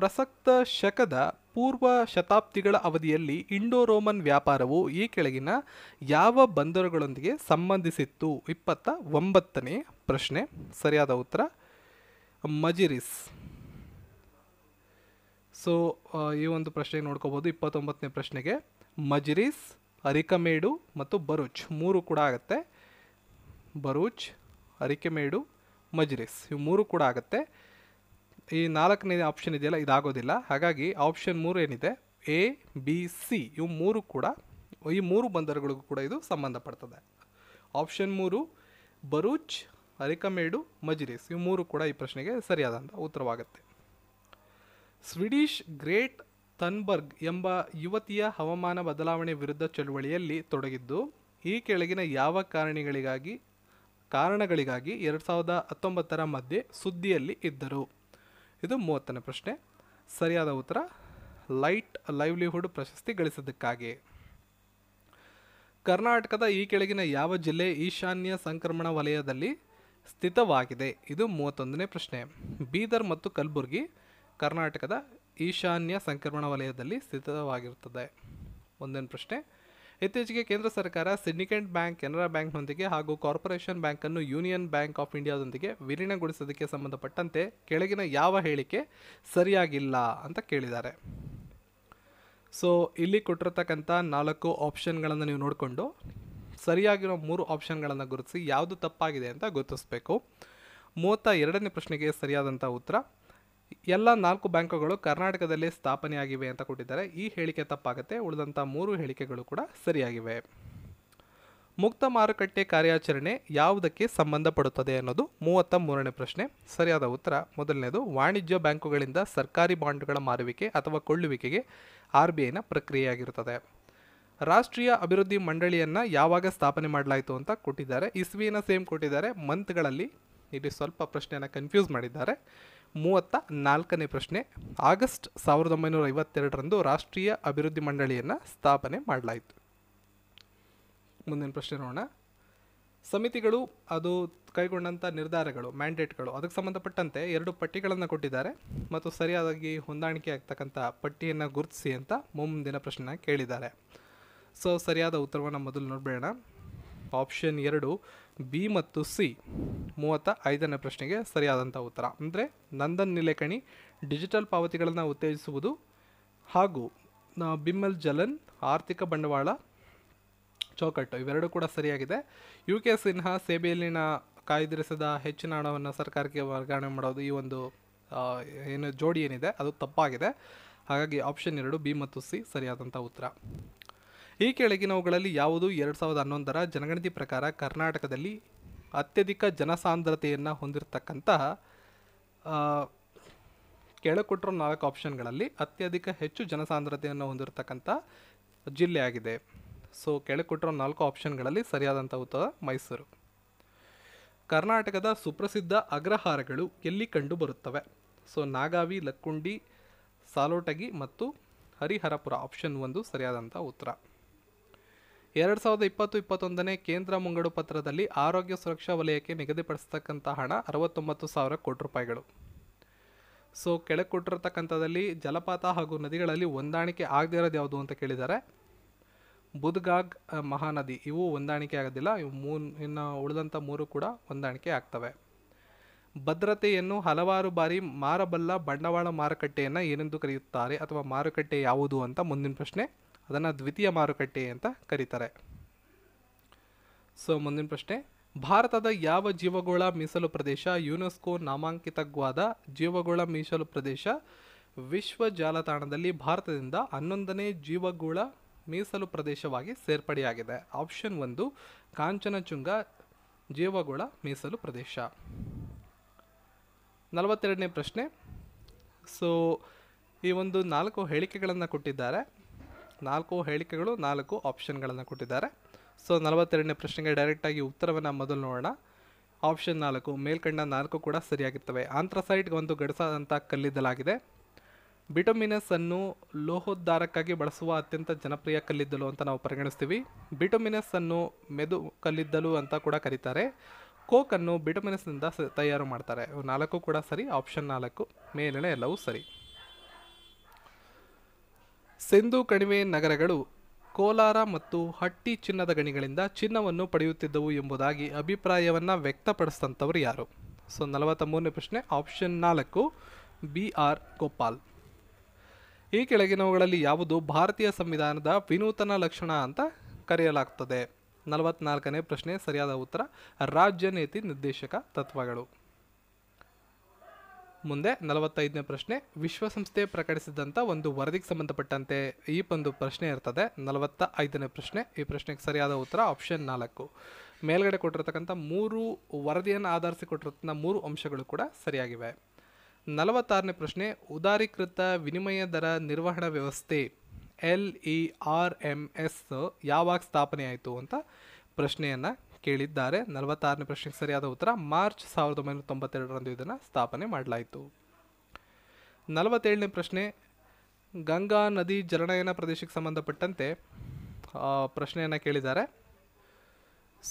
ಪ್ರಸಕ್ತ ಶಕದ ಪೂರ್ವ ಶತಾಬ್ದಿಗಳ ಅವಧಿಯಲ್ಲಿ ಇಂಡೋ ರೋಮನ್ ವ್ಯಾಪಾರವು ಈ ಕೆಳಗಿನ ಯಾವ ಬಂದರುಗಳೊಂದಿಗೆ ಸಂಬಂಧಿಸಿತ್ತು ಇಪ್ಪತ್ತ ಒಂಬತ್ತನೇ ಪ್ರಶ್ನೆ ಸರಿಯಾದ ಉತ್ತರ ಮಜಿರಿಸ್ ಸೊ ಈ ಒಂದು ಪ್ರಶ್ನೆ ನೋಡ್ಕೋಬೋದು ಇಪ್ಪತ್ತೊಂಬತ್ತನೇ ಪ್ರಶ್ನೆಗೆ ಮಜಿರಿಸ್ ಅರಿಕಮೇಡು ಮತ್ತು ಬರುಚ್ ಮೂರು ಕೂಡ ಆಗುತ್ತೆ ಬರೂಚ್ ಅರಿಕೆಮೇಡು ಮಜ್ರಿಸ್ ಇವು ಮೂರು ಕೂಡ ಆಗುತ್ತೆ ಈ ನಾಲ್ಕನೇ ಆಪ್ಷನ್ ಇದೆಯಲ್ಲ ಇದಾಗೋದಿಲ್ಲ ಹಾಗಾಗಿ ಆಪ್ಷನ್ ಮೂರು ಏನಿದೆ ಎ ಬಿ ಸಿ ಇವು ಮೂರು ಕೂಡ ಈ ಮೂರು ಬಂದರುಗಳಿಗೂ ಕೂಡ ಇದು ಸಂಬಂಧಪಡ್ತದೆ ಆಪ್ಷನ್ ಮೂರು ಬರೂಚ್ ಅರಿಕಮೇಡು ಮಜ್ರಿಸ್ ಇವು ಮೂರು ಕೂಡ ಈ ಪ್ರಶ್ನೆಗೆ ಸರಿಯಾದಂಥ ಉತ್ತರವಾಗುತ್ತೆ ಸ್ವೀಡಿಷ್ ಗ್ರೇಟ್ ತನ್ಬರ್ಗ್ ಎಂಬ ಯುವತಿಯ ಹವಾಮಾನ ಬದಲಾವಣೆ ವಿರುದ್ಧ ಚಳುವಳಿಯಲ್ಲಿ ತೊಡಗಿದ್ದು ಈ ಕೆಳಗಿನ ಯಾವ ಕಾರಣಗಳಿಗಾಗಿ ಕಾರಣಗಳಿಗಾಗಿ ಎರಡು ಸಾವಿರದ ಹತ್ತೊಂಬತ್ತರ ಮಧ್ಯೆ ಸುದ್ದಿಯಲ್ಲಿ ಇದ್ದರು ಇದು ಮೂವತ್ತನೇ ಪ್ರಶ್ನೆ ಸರಿಯಾದ ಉತ್ತರ ಲೈಟ್ ಲೈವ್ಲಿಹುಡ್ ಪ್ರಶಸ್ತಿ ಗಳಿಸಿದ್ದಕ್ಕಾಗಿ ಕರ್ನಾಟಕದ ಈ ಕೆಳಗಿನ ಯಾವ ಜಿಲ್ಲೆ ಈಶಾನ್ಯ ಸಂಕ್ರಮಣ ವಲಯದಲ್ಲಿ ಸ್ಥಿತವಾಗಿದೆ ಇದು ಮೂವತ್ತೊಂದನೇ ಪ್ರಶ್ನೆ ಬೀದರ್ ಮತ್ತು ಕಲಬುರಗಿ ಕರ್ನಾಟಕದ ಈಶಾನ್ಯ ಸಂಕ್ರಮಣ ವಲಯದಲ್ಲಿ ಸ್ಥಿತವಾಗಿರುತ್ತದೆ ಒಂದನೇ ಪ್ರಶ್ನೆ ಇತ್ತೀಚೆಗೆ ಕೇಂದ್ರ ಸರ್ಕಾರ ಸಿಂಡಿಕೇಟ್ ಬ್ಯಾಂಕ್ ಕೆನರಾ ಬ್ಯಾಂಕ್ನೊಂದಿಗೆ ಹಾಗೂ ಕಾರ್ಪೊರೇಷನ್ ಬ್ಯಾಂಕನ್ನು ಯೂನಿಯನ್ ಬ್ಯಾಂಕ್ ಆಫ್ ಇಂಡಿಯಾದೊಂದಿಗೆ ವಿಲೀನಗೊಳಿಸೋದಕ್ಕೆ ಸಂಬಂಧಪಟ್ಟಂತೆ ಕೆಳಗಿನ ಯಾವ ಹೇಳಿಕೆ ಸರಿಯಾಗಿಲ್ಲ ಅಂತ ಕೇಳಿದ್ದಾರೆ ಸೊ ಇಲ್ಲಿ ಕೊಟ್ಟಿರತಕ್ಕಂಥ ನಾಲ್ಕು ಆಪ್ಷನ್ಗಳನ್ನು ನೀವು ನೋಡಿಕೊಂಡು ಸರಿಯಾಗಿರೋ ಮೂರು ಆಪ್ಷನ್ಗಳನ್ನು ಗುರುತಿಸಿ ಯಾವುದು ತಪ್ಪಾಗಿದೆ ಅಂತ ಗುರುತಿಸಬೇಕು ಮೂವತ್ತ ಎರಡನೇ ಪ್ರಶ್ನೆಗೆ ಸರಿಯಾದಂಥ ಉತ್ತರ ಎಲ್ಲ ನಾಲ್ಕು ಬ್ಯಾಂಕುಗಳು ಕರ್ನಾಟಕದಲ್ಲಿ ಸ್ಥಾಪನೆಯಾಗಿವೆ ಅಂತ ಕೊಟ್ಟಿದ್ದಾರೆ ಈ ಹೇಳಿಕೆ ತಪ್ಪಾಗುತ್ತೆ ಉಳಿದಂಥ ಮೂರು ಹೇಳಿಕೆಗಳು ಕೂಡ ಸರಿಯಾಗಿವೆ ಮುಕ್ತ ಮಾರುಕಟ್ಟೆ ಕಾರ್ಯಾಚರಣೆ ಯಾವುದಕ್ಕೆ ಸಂಬಂಧಪಡುತ್ತದೆ ಅನ್ನೋದು ಮೂವತ್ತ ಮೂರನೇ ಪ್ರಶ್ನೆ ಸರಿಯಾದ ಉತ್ತರ ಮೊದಲನೇದು ವಾಣಿಜ್ಯ ಬ್ಯಾಂಕುಗಳಿಂದ ಸರ್ಕಾರಿ ಬಾಂಡ್ಗಳ ಮಾರುವಿಕೆ ಅಥವಾ ಕೊಳ್ಳುವಿಕೆಗೆ ಆರ್ ಬಿ ಐನ ಪ್ರಕ್ರಿಯೆಯಾಗಿರುತ್ತದೆ ರಾಷ್ಟ್ರೀಯ ಅಭಿವೃದ್ಧಿ ಮಂಡಳಿಯನ್ನು ಯಾವಾಗ ಸ್ಥಾಪನೆ ಮಾಡಲಾಯಿತು ಅಂತ ಕೊಟ್ಟಿದ್ದಾರೆ ಇಸ್ವಿನ ಸೇಮ್ ಕೊಟ್ಟಿದ್ದಾರೆ ಮಂತ್ಗಳಲ್ಲಿ ಇಲ್ಲಿ ಸ್ವಲ್ಪ ಪ್ರಶ್ನೆಯನ್ನು ಕನ್ಫ್ಯೂಸ್ ಮಾಡಿದ್ದಾರೆ ಮೂವತ್ತ ನಾಲ್ಕನೇ ಪ್ರಶ್ನೆ ಆಗಸ್ಟ್ ಸಾವಿರದ ಒಂಬೈನೂರ ಐವತ್ತೆರಡರಂದು ರಾಷ್ಟ್ರೀಯ ಅಭಿವೃದ್ಧಿ ಮಂಡಳಿಯನ್ನು ಸ್ಥಾಪನೆ ಮಾಡಲಾಯಿತು ಮುಂದಿನ ಪ್ರಶ್ನೆ ನೋಡೋಣ ಸಮಿತಿಗಳು ಅದು ಕೈಗೊಂಡಂಥ ನಿರ್ಧಾರಗಳು ಮ್ಯಾಂಡೇಟ್ಗಳು ಅದಕ್ಕೆ ಸಂಬಂಧಪಟ್ಟಂತೆ ಎರಡು ಪಟ್ಟಿಗಳನ್ನು ಕೊಟ್ಟಿದ್ದಾರೆ ಮತ್ತು ಸರಿಯಾದಾಗಿ ಹೊಂದಾಣಿಕೆ ಆಗ್ತಕ್ಕಂಥ ಪಟ್ಟಿಯನ್ನು ಗುರುತಿಸಿ ಅಂತ ಮುಂದಿನ ಪ್ರಶ್ನೆ ಕೇಳಿದ್ದಾರೆ ಸೊ ಸರಿಯಾದ ಉತ್ತರವನ್ನು ಮೊದಲು ನೋಡಬೇಡ ಆಪ್ಷನ್ ಎರಡು ಬಿ ಮತ್ತು ಸಿ ಮೂವತ್ತ ಐದನೇ ಪ್ರಶ್ನೆಗೆ ಸರಿಯಾದಂಥ ಉತ್ತರ ಅಂದರೆ ನಂದನ್ ನಿಲೇಕಣಿ ಡಿಜಿಟಲ್ ಪಾವತಿಗಳನ್ನು ಉತ್ತೇಜಿಸುವುದು ಹಾಗೂ ಬಿಮ್ಮಲ್ ಜಲನ್ ಆರ್ಥಿಕ ಬಂಡವಾಳ ಚೌಕಟ್ಟು ಇವೆರಡೂ ಕೂಡ ಸರಿಯಾಗಿದೆ ಯು ಕೆ ಸಿನ್ಹಾ ಸೇಬೆಯಲ್ಲಿನ ಕಾಯ್ದಿರಿಸಿದ ಹೆಚ್ಚಿನ ಹಣವನ್ನು ಸರ್ಕಾರಕ್ಕೆ ವರ್ಗಾವಣೆ ಮಾಡೋದು ಈ ಒಂದು ಏನು ಜೋಡಿ ಏನಿದೆ ಅದು ತಪ್ಪಾಗಿದೆ ಹಾಗಾಗಿ ಆಪ್ಷನ್ ಎರಡು ಬಿ ಮತ್ತು ಸಿ ಸರಿಯಾದಂಥ ಉತ್ತರ ಈ ಕೆಳಗಿನವುಗಳಲ್ಲಿ ಯಾವುದು ಎರಡು ಸಾವಿರದ ಹನ್ನೊಂದರ ಜನಗಣತಿ ಪ್ರಕಾರ ಕರ್ನಾಟಕದಲ್ಲಿ ಅತ್ಯಧಿಕ ಜನಸಾಂದ್ರತೆಯನ್ನು ಹೊಂದಿರತಕ್ಕಂತಹ ಕೆಳಕೊಟ್ಟಿರೋ ನಾಲ್ಕು ಆಪ್ಷನ್ಗಳಲ್ಲಿ ಅತ್ಯಧಿಕ ಹೆಚ್ಚು ಜನಸಾಂದ್ರತೆಯನ್ನು ಹೊಂದಿರತಕ್ಕಂಥ ಜಿಲ್ಲೆಯಾಗಿದೆ ಸೊ ಕೊಟ್ಟಿರೋ ನಾಲ್ಕು ಆಪ್ಷನ್ಗಳಲ್ಲಿ ಸರಿಯಾದಂಥ ಉತ್ತರ ಮೈಸೂರು ಕರ್ನಾಟಕದ ಸುಪ್ರಸಿದ್ಧ ಅಗ್ರಹಾರಗಳು ಎಲ್ಲಿ ಕಂಡುಬರುತ್ತವೆ ಸೊ ನಾಗಾವಿ ಲಕ್ಕುಂಡಿ ಸಾಲೋಟಗಿ ಮತ್ತು ಹರಿಹರಪುರ ಆಪ್ಷನ್ ಒಂದು ಸರಿಯಾದಂಥ ಉತ್ತರ ಎರಡು ಸಾವಿರದ ಇಪ್ಪತ್ತು ಇಪ್ಪತ್ತೊಂದನೇ ಕೇಂದ್ರ ಮುಂಗಡ ಪತ್ರದಲ್ಲಿ ಆರೋಗ್ಯ ಸುರಕ್ಷಾ ವಲಯಕ್ಕೆ ನಿಗದಿಪಡಿಸತಕ್ಕಂಥ ಹಣ ಅರವತ್ತೊಂಬತ್ತು ಸಾವಿರ ಕೋಟಿ ರೂಪಾಯಿಗಳು ಸೊ ಕೆಳಗೆ ಕೊಟ್ಟಿರತಕ್ಕಂಥದ್ದಲ್ಲಿ ಜಲಪಾತ ಹಾಗೂ ನದಿಗಳಲ್ಲಿ ಹೊಂದಾಣಿಕೆ ಆಗದೇ ಇರೋದು ಯಾವುದು ಅಂತ ಕೇಳಿದ್ದಾರೆ ಬುದ್ಗಾಗ್ ಮಹಾನದಿ ಇವು ಹೊಂದಾಣಿಕೆ ಆಗೋದಿಲ್ಲ ಇವು ಮೂ ಇನ್ನು ಉಳಿದಂಥ ಮೂರು ಕೂಡ ಹೊಂದಾಣಿಕೆ ಆಗ್ತವೆ ಭದ್ರತೆಯನ್ನು ಹಲವಾರು ಬಾರಿ ಮಾರಬಲ್ಲ ಬಂಡವಾಳ ಮಾರುಕಟ್ಟೆಯನ್ನು ಏನೆಂದು ಕರೆಯುತ್ತಾರೆ ಅಥವಾ ಮಾರುಕಟ್ಟೆ ಯಾವುದು ಅಂತ ಮುಂದಿನ ಪ್ರಶ್ನೆ ಅದನ್ನು ದ್ವಿತೀಯ ಮಾರುಕಟ್ಟೆ ಅಂತ ಕರೀತಾರೆ ಸೊ ಮುಂದಿನ ಪ್ರಶ್ನೆ ಭಾರತದ ಯಾವ ಜೀವಗೋಳ ಮೀಸಲು ಪ್ರದೇಶ ಯುನೆಸ್ಕೋ ನಾಮಾಂಕಿತವಾದ ಜೀವಗೋಳ ಮೀಸಲು ಪ್ರದೇಶ ವಿಶ್ವ ಜಾಲತಾಣದಲ್ಲಿ ಭಾರತದಿಂದ ಹನ್ನೊಂದನೇ ಜೀವಗೋಳ ಮೀಸಲು ಪ್ರದೇಶವಾಗಿ ಸೇರ್ಪಡೆಯಾಗಿದೆ ಆಪ್ಷನ್ ಒಂದು ಕಾಂಚನಚುಂಗ ಜೀವಗೋಳ ಮೀಸಲು ಪ್ರದೇಶ ನಲವತ್ತೆರಡನೇ ಪ್ರಶ್ನೆ ಸೊ ಈ ಒಂದು ನಾಲ್ಕು ಹೇಳಿಕೆಗಳನ್ನು ಕೊಟ್ಟಿದ್ದಾರೆ ನಾಲ್ಕು ಹೇಳಿಕೆಗಳು ನಾಲ್ಕು ಆಪ್ಷನ್ಗಳನ್ನು ಕೊಟ್ಟಿದ್ದಾರೆ ಸೊ ನಲವತ್ತೆರಡನೇ ಪ್ರಶ್ನೆಗೆ ಡೈರೆಕ್ಟಾಗಿ ಉತ್ತರವನ್ನು ಮೊದಲು ನೋಡೋಣ ಆಪ್ಷನ್ ನಾಲ್ಕು ಮೇಲ್ಕಂಡ ನಾಲ್ಕು ಕೂಡ ಸರಿಯಾಗಿರ್ತವೆ ಆಂಥ್ರಸೈಟ್ಗೆ ಒಂದು ಗಡಸಾದಂಥ ಕಲ್ಲಿದ್ದಲಾಗಿದೆ ಬಿಟೊಮಿನಸ್ ಅನ್ನು ಲೋಹೋದ್ಧಾರಕ್ಕಾಗಿ ಬಳಸುವ ಅತ್ಯಂತ ಜನಪ್ರಿಯ ಕಲ್ಲಿದ್ದಲು ಅಂತ ನಾವು ಪರಿಗಣಿಸ್ತೀವಿ ಬಿಟೊಮಿನಸ್ ಅನ್ನು ಮೆದು ಕಲ್ಲಿದ್ದಲು ಅಂತ ಕೂಡ ಕರೀತಾರೆ ಕೋಕನ್ನು ಬಿಟಮಿನಸ್ನಿಂದ ತಯಾರು ಮಾಡ್ತಾರೆ ನಾಲ್ಕು ಕೂಡ ಸರಿ ಆಪ್ಷನ್ ನಾಲ್ಕು ಮೇಲಿನ ಎಲ್ಲವೂ ಸರಿ ಸಿಂಧು ಕಣಿವೆ ನಗರಗಳು ಕೋಲಾರ ಮತ್ತು ಹಟ್ಟಿ ಚಿನ್ನದ ಗಣಿಗಳಿಂದ ಚಿನ್ನವನ್ನು ಪಡೆಯುತ್ತಿದ್ದವು ಎಂಬುದಾಗಿ ಅಭಿಪ್ರಾಯವನ್ನು ವ್ಯಕ್ತಪಡಿಸಿದಂಥವ್ರು ಯಾರು ಸೊ ನಲವತ್ತ ಮೂರನೇ ಪ್ರಶ್ನೆ ಆಪ್ಷನ್ ನಾಲ್ಕು ಬಿ ಆರ್ ಗೋಪಾಲ್ ಈ ಕೆಳಗಿನವುಗಳಲ್ಲಿ ಯಾವುದು ಭಾರತೀಯ ಸಂವಿಧಾನದ ವಿನೂತನ ಲಕ್ಷಣ ಅಂತ ಕರೆಯಲಾಗ್ತದೆ ನಲವತ್ನಾಲ್ಕನೇ ಪ್ರಶ್ನೆ ಸರಿಯಾದ ಉತ್ತರ ರಾಜ್ಯ ನೀತಿ ನಿರ್ದೇಶಕ ತತ್ವಗಳು ಮುಂದೆ ನಲವತ್ತೈದನೇ ಪ್ರಶ್ನೆ ವಿಶ್ವಸಂಸ್ಥೆ ಪ್ರಕಟಿಸಿದಂಥ ಒಂದು ವರದಿಗೆ ಸಂಬಂಧಪಟ್ಟಂತೆ ಈ ಒಂದು ಪ್ರಶ್ನೆ ಇರ್ತದೆ ನಲವತ್ತ ಐದನೇ ಪ್ರಶ್ನೆ ಈ ಪ್ರಶ್ನೆಗೆ ಸರಿಯಾದ ಉತ್ತರ ಆಪ್ಷನ್ ನಾಲ್ಕು ಮೇಲ್ಗಡೆ ಕೊಟ್ಟಿರ್ತಕ್ಕಂಥ ಮೂರು ವರದಿಯನ್ನು ಆಧರಿಸಿ ಕೊಟ್ಟಿರತಕ್ಕಂಥ ಮೂರು ಅಂಶಗಳು ಕೂಡ ಸರಿಯಾಗಿವೆ ನಲವತ್ತಾರನೇ ಪ್ರಶ್ನೆ ಉದಾರೀಕೃತ ವಿನಿಮಯ ದರ ನಿರ್ವಹಣಾ ವ್ಯವಸ್ಥೆ L E R M S ಯಾವಾಗ ಸ್ಥಾಪನೆಯಾಯಿತು ಅಂತ ಪ್ರಶ್ನೆಯನ್ನು ಕೇಳಿದ್ದಾರೆ ನಲವತ್ತಾರನೇ ಪ್ರಶ್ನೆಗೆ ಸರಿಯಾದ ಉತ್ತರ ಮಾರ್ಚ್ ಸಾವಿರದ ಒಂಬೈನೂರ ತೊಂಬತ್ತೆರಡರಂದು ಇದನ್ನು ಸ್ಥಾಪನೆ ಮಾಡಲಾಯಿತು ನಲವತ್ತೇಳನೇ ಪ್ರಶ್ನೆ ಗಂಗಾ ನದಿ ಜಲನಯನ ಪ್ರದೇಶಕ್ಕೆ ಸಂಬಂಧಪಟ್ಟಂತೆ ಪ್ರಶ್ನೆಯನ್ನು ಕೇಳಿದ್ದಾರೆ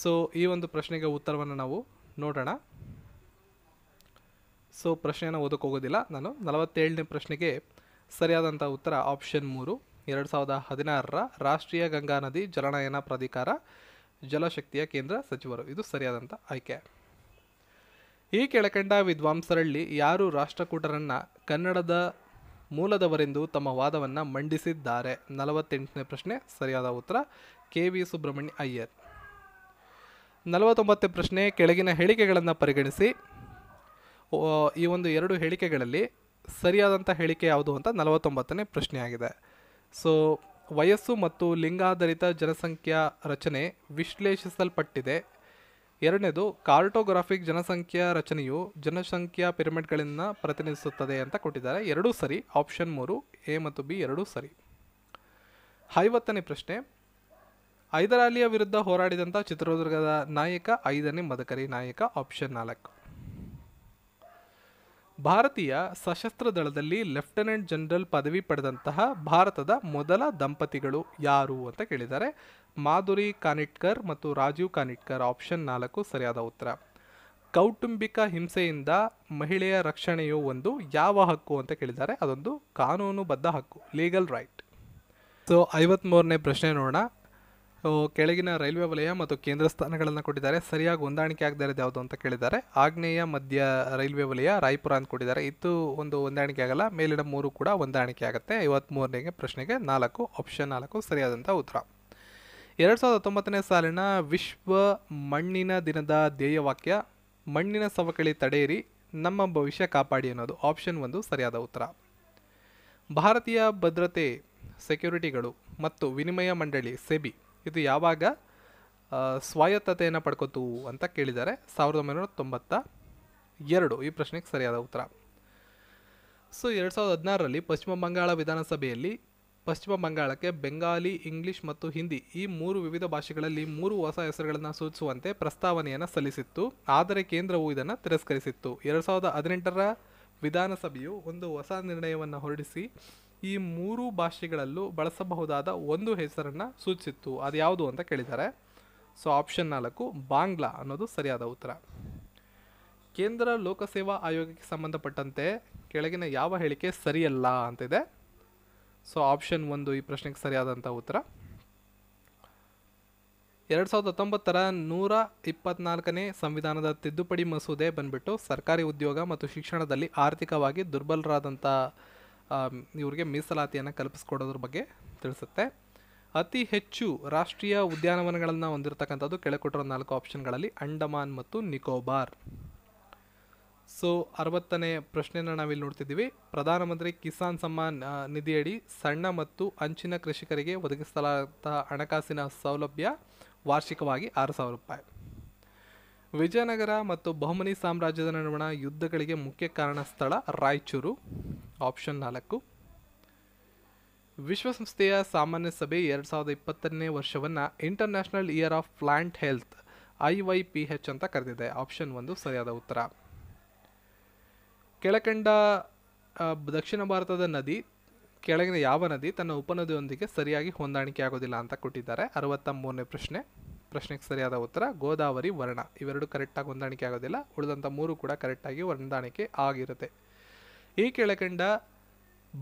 ಸೊ ಈ ಒಂದು ಪ್ರಶ್ನೆಗೆ ಉತ್ತರವನ್ನು ನಾವು ನೋಡೋಣ ಸೊ ಪ್ರಶ್ನೆಯನ್ನು ಹೋಗೋದಿಲ್ಲ ನಾನು ನಲವತ್ತೇಳನೇ ಪ್ರಶ್ನೆಗೆ ಸರಿಯಾದಂಥ ಉತ್ತರ ಆಪ್ಷನ್ ಮೂರು ಎರಡು ಸಾವಿರದ ಹದಿನಾರರ ರಾಷ್ಟ್ರೀಯ ಗಂಗಾ ನದಿ ಜಲನಯನ ಪ್ರಾಧಿಕಾರ ಜಲಶಕ್ತಿಯ ಕೇಂದ್ರ ಸಚಿವರು ಇದು ಸರಿಯಾದಂಥ ಆಯ್ಕೆ ಈ ಕೆಳಕಂಡ ವಿದ್ವಾಂಸರಲ್ಲಿ ಯಾರು ರಾಷ್ಟ್ರಕೂಟರನ್ನು ಕನ್ನಡದ ಮೂಲದವರೆಂದು ತಮ್ಮ ವಾದವನ್ನು ಮಂಡಿಸಿದ್ದಾರೆ ನಲವತ್ತೆಂಟನೇ ಪ್ರಶ್ನೆ ಸರಿಯಾದ ಉತ್ತರ ಕೆ ವಿ ಸುಬ್ರಹ್ಮಣ್ಯ ಅಯ್ಯರ್ ನಲವತ್ತೊಂಬತ್ತನೇ ಪ್ರಶ್ನೆ ಕೆಳಗಿನ ಹೇಳಿಕೆಗಳನ್ನು ಪರಿಗಣಿಸಿ ಈ ಒಂದು ಎರಡು ಹೇಳಿಕೆಗಳಲ್ಲಿ ಸರಿಯಾದಂಥ ಹೇಳಿಕೆ ಯಾವುದು ಅಂತ ನಲವತ್ತೊಂಬತ್ತನೇ ಪ್ರಶ್ನೆಯಾಗಿದೆ ಸೊ ವಯಸ್ಸು ಮತ್ತು ಲಿಂಗಾಧಾರಿತ ಜನಸಂಖ್ಯಾ ರಚನೆ ವಿಶ್ಲೇಷಿಸಲ್ಪಟ್ಟಿದೆ ಎರಡನೇದು ಕಾರ್ಟೋಗ್ರಾಫಿಕ್ ಜನಸಂಖ್ಯಾ ರಚನೆಯು ಜನಸಂಖ್ಯಾ ಪಿರಿಮಿಡ್ಗಳನ್ನು ಪ್ರತಿನಿಧಿಸುತ್ತದೆ ಅಂತ ಕೊಟ್ಟಿದ್ದಾರೆ ಎರಡೂ ಸರಿ ಆಪ್ಷನ್ ಮೂರು ಎ ಮತ್ತು ಬಿ ಎರಡೂ ಸರಿ ಐವತ್ತನೇ ಪ್ರಶ್ನೆ ಹೈದರಾಲಿಯ ವಿರುದ್ಧ ಹೋರಾಡಿದಂಥ ಚಿತ್ರದುರ್ಗದ ನಾಯಕ ಐದನೇ ಮದಕರಿ ನಾಯಕ ಆಪ್ಷನ್ ನಾಲ್ಕು ಭಾರತೀಯ ಸಶಸ್ತ್ರ ದಳದಲ್ಲಿ ಲೆಫ್ಟಿನೆಂಟ್ ಜನರಲ್ ಪದವಿ ಪಡೆದಂತಹ ಭಾರತದ ಮೊದಲ ದಂಪತಿಗಳು ಯಾರು ಅಂತ ಕೇಳಿದ್ದಾರೆ ಮಾಧುರಿ ಕಾನಿಟ್ಕರ್ ಮತ್ತು ರಾಜೀವ್ ಕಾನಿಟ್ಕರ್ ಆಪ್ಷನ್ ನಾಲ್ಕು ಸರಿಯಾದ ಉತ್ತರ ಕೌಟುಂಬಿಕ ಹಿಂಸೆಯಿಂದ ಮಹಿಳೆಯ ರಕ್ಷಣೆಯು ಒಂದು ಯಾವ ಹಕ್ಕು ಅಂತ ಕೇಳಿದ್ದಾರೆ ಅದೊಂದು ಕಾನೂನುಬದ್ಧ ಹಕ್ಕು ಲೀಗಲ್ ರೈಟ್ ಸೊ ಐವತ್ತ್ಮೂರನೇ ಪ್ರಶ್ನೆ ನೋಡೋಣ ಕೆಳಗಿನ ರೈಲ್ವೆ ವಲಯ ಮತ್ತು ಕೇಂದ್ರ ಸ್ಥಾನಗಳನ್ನು ಕೊಟ್ಟಿದ್ದಾರೆ ಸರಿಯಾಗಿ ಹೊಂದಾಣಿಕೆ ಆಗದೆ ಇರೋದು ಯಾವುದು ಅಂತ ಕೇಳಿದ್ದಾರೆ ಆಗ್ನೇಯ ಮಧ್ಯ ರೈಲ್ವೆ ವಲಯ ರಾಯಪುರ ಅಂತ ಕೊಟ್ಟಿದ್ದಾರೆ ಇದು ಒಂದು ಹೊಂದಾಣಿಕೆ ಆಗಲ್ಲ ಮೇಲಿನ ಮೂರು ಕೂಡ ಹೊಂದಾಣಿಕೆ ಆಗುತ್ತೆ ಐವತ್ತ್ಮೂರನೇ ಪ್ರಶ್ನೆಗೆ ನಾಲ್ಕು ಆಪ್ಷನ್ ನಾಲ್ಕು ಸರಿಯಾದಂಥ ಉತ್ತರ ಎರಡು ಸಾವಿರದ ಹತ್ತೊಂಬತ್ತನೇ ಸಾಲಿನ ವಿಶ್ವ ಮಣ್ಣಿನ ದಿನದ ಧ್ಯೇಯವಾಕ್ಯ ಮಣ್ಣಿನ ಸವಕಳಿ ತಡೆಯಿರಿ ನಮ್ಮ ಭವಿಷ್ಯ ಕಾಪಾಡಿ ಅನ್ನೋದು ಆಪ್ಷನ್ ಒಂದು ಸರಿಯಾದ ಉತ್ತರ ಭಾರತೀಯ ಭದ್ರತೆ ಸೆಕ್ಯೂರಿಟಿಗಳು ಮತ್ತು ವಿನಿಮಯ ಮಂಡಳಿ ಸೆಬಿ ಇದು ಯಾವಾಗ ಸ್ವಾಯತ್ತತೆಯನ್ನು ಪಡ್ಕೋತು ಅಂತ ಕೇಳಿದ್ದಾರೆ ಸಾವಿರದ ಒಂಬೈನೂರ ತೊಂಬತ್ತ ಎರಡು ಈ ಪ್ರಶ್ನೆಗೆ ಸರಿಯಾದ ಉತ್ತರ ಸೊ ಎರಡು ಸಾವಿರದ ಹದಿನಾರರಲ್ಲಿ ಪಶ್ಚಿಮ ಬಂಗಾಳ ವಿಧಾನಸಭೆಯಲ್ಲಿ ಪಶ್ಚಿಮ ಬಂಗಾಳಕ್ಕೆ ಬೆಂಗಾಲಿ ಇಂಗ್ಲಿಷ್ ಮತ್ತು ಹಿಂದಿ ಈ ಮೂರು ವಿವಿಧ ಭಾಷೆಗಳಲ್ಲಿ ಮೂರು ಹೊಸ ಹೆಸರುಗಳನ್ನು ಸೂಚಿಸುವಂತೆ ಪ್ರಸ್ತಾವನೆಯನ್ನು ಸಲ್ಲಿಸಿತ್ತು ಆದರೆ ಕೇಂದ್ರವು ಇದನ್ನು ತಿರಸ್ಕರಿಸಿತ್ತು ಎರಡು ಸಾವಿರದ ಹದಿನೆಂಟರ ವಿಧಾನಸಭೆಯು ಒಂದು ಹೊಸ ನಿರ್ಣಯವನ್ನು ಹೊರಡಿಸಿ ಈ ಮೂರು ಭಾಷೆಗಳಲ್ಲೂ ಬಳಸಬಹುದಾದ ಒಂದು ಹೆಸರನ್ನು ಸೂಚಿಸಿತ್ತು ಅದು ಯಾವುದು ಅಂತ ಕೇಳಿದ್ದಾರೆ ಸೊ ಆಪ್ಷನ್ ನಾಲ್ಕು ಬಾಂಗ್ಲಾ ಅನ್ನೋದು ಸರಿಯಾದ ಉತ್ತರ ಕೇಂದ್ರ ಲೋಕಸೇವಾ ಆಯೋಗಕ್ಕೆ ಸಂಬಂಧಪಟ್ಟಂತೆ ಕೆಳಗಿನ ಯಾವ ಹೇಳಿಕೆ ಸರಿಯಲ್ಲ ಅಂತಿದೆ ಸೊ ಆಪ್ಷನ್ ಒಂದು ಈ ಪ್ರಶ್ನೆಗೆ ಸರಿಯಾದಂಥ ಉತ್ತರ ಎರಡು ಸಾವಿರದ ಹತ್ತೊಂಬತ್ತರ ನೂರ ಇಪ್ಪತ್ನಾಲ್ಕನೇ ಸಂವಿಧಾನದ ತಿದ್ದುಪಡಿ ಮಸೂದೆ ಬಂದ್ಬಿಟ್ಟು ಸರ್ಕಾರಿ ಉದ್ಯೋಗ ಮತ್ತು ಶಿಕ್ಷಣದಲ್ಲಿ ಆರ್ಥಿಕವಾಗಿ ದುರ್ಬಲರಾದಂಥ ಇವರಿಗೆ ಮೀಸಲಾತಿಯನ್ನು ಕಲ್ಪಿಸ್ಕೊಡೋದ್ರ ಬಗ್ಗೆ ತಿಳಿಸುತ್ತೆ ಅತಿ ಹೆಚ್ಚು ರಾಷ್ಟ್ರೀಯ ಉದ್ಯಾನವನಗಳನ್ನು ಹೊಂದಿರತಕ್ಕಂಥದ್ದು ಕೆಳಕೊಟ್ಟಿರೋ ನಾಲ್ಕು ಆಪ್ಷನ್ಗಳಲ್ಲಿ ಅಂಡಮಾನ್ ಮತ್ತು ನಿಕೋಬಾರ್ ಸೊ ಅರವತ್ತನೇ ಪ್ರಶ್ನೆಯನ್ನು ನಾವಿಲ್ಲಿ ನೋಡ್ತಿದ್ದೀವಿ ಪ್ರಧಾನಮಂತ್ರಿ ಕಿಸಾನ್ ಸಮ್ಮಾನ್ ನಿಧಿಯಡಿ ಸಣ್ಣ ಮತ್ತು ಅಂಚಿನ ಕೃಷಿಕರಿಗೆ ಒದಗಿಸಲಾದ ಹಣಕಾಸಿನ ಸೌಲಭ್ಯ ವಾರ್ಷಿಕವಾಗಿ ಆರು ಸಾವಿರ ರೂಪಾಯಿ ವಿಜಯನಗರ ಮತ್ತು ಬಹುಮನಿ ಸಾಮ್ರಾಜ್ಯದ ನಡುವಣ ಯುದ್ಧಗಳಿಗೆ ಮುಖ್ಯ ಕಾರಣ ಸ್ಥಳ ರಾಯಚೂರು ಆಪ್ಷನ್ ನಾಲ್ಕು ವಿಶ್ವಸಂಸ್ಥೆಯ ಸಾಮಾನ್ಯ ಸಭೆ ಎರಡು ಸಾವಿರದ ಇಪ್ಪತ್ತನೇ ವರ್ಷವನ್ನು International Year of Plant Health I Y P H ಅಂತ ಕರೆದಿದೆ ಆಪ್ಷನ್ ಒಂದು ಸರಿಯಾದ ಉತ್ತರ ಕೆಳಕಂಡ ದಕ್ಷಿಣ ಭಾರತದ ನದಿ ಕೆಳಗಿನ ಯಾವ ನದಿ ತನ್ನ ಉಪನದಿಯೊಂದಿಗೆ ಸರಿಯಾಗಿ ಹೊಂದಾಣಿಕೆ ಆಗೋದಿಲ್ಲ ಅಂತ ಕೊಟ್ಟಿದ್ದಾರೆ ಅರವತ್ತ ಮೂರನೇ ಪ್ರಶ್ನೆ ಪ್ರಶ್ನೆಗೆ ಸರಿಯಾದ ಉತ್ತರ ಗೋದಾವರಿ ವರ್ಣ ಇವೆರಡು ಕರೆಕ್ಟಾಗಿ ಹೊಂದಾಣಿಕೆ ಆಗೋದಿಲ್ಲ ಉಳಿದಂಥ ಮೂರು ಕೂಡ ಕರೆಕ್ಟಾಗಿ ಹೊಂದಾಣಿಕೆ ಆಗಿರುತ್ತೆ ಈ ಕೆಳಕಂಡ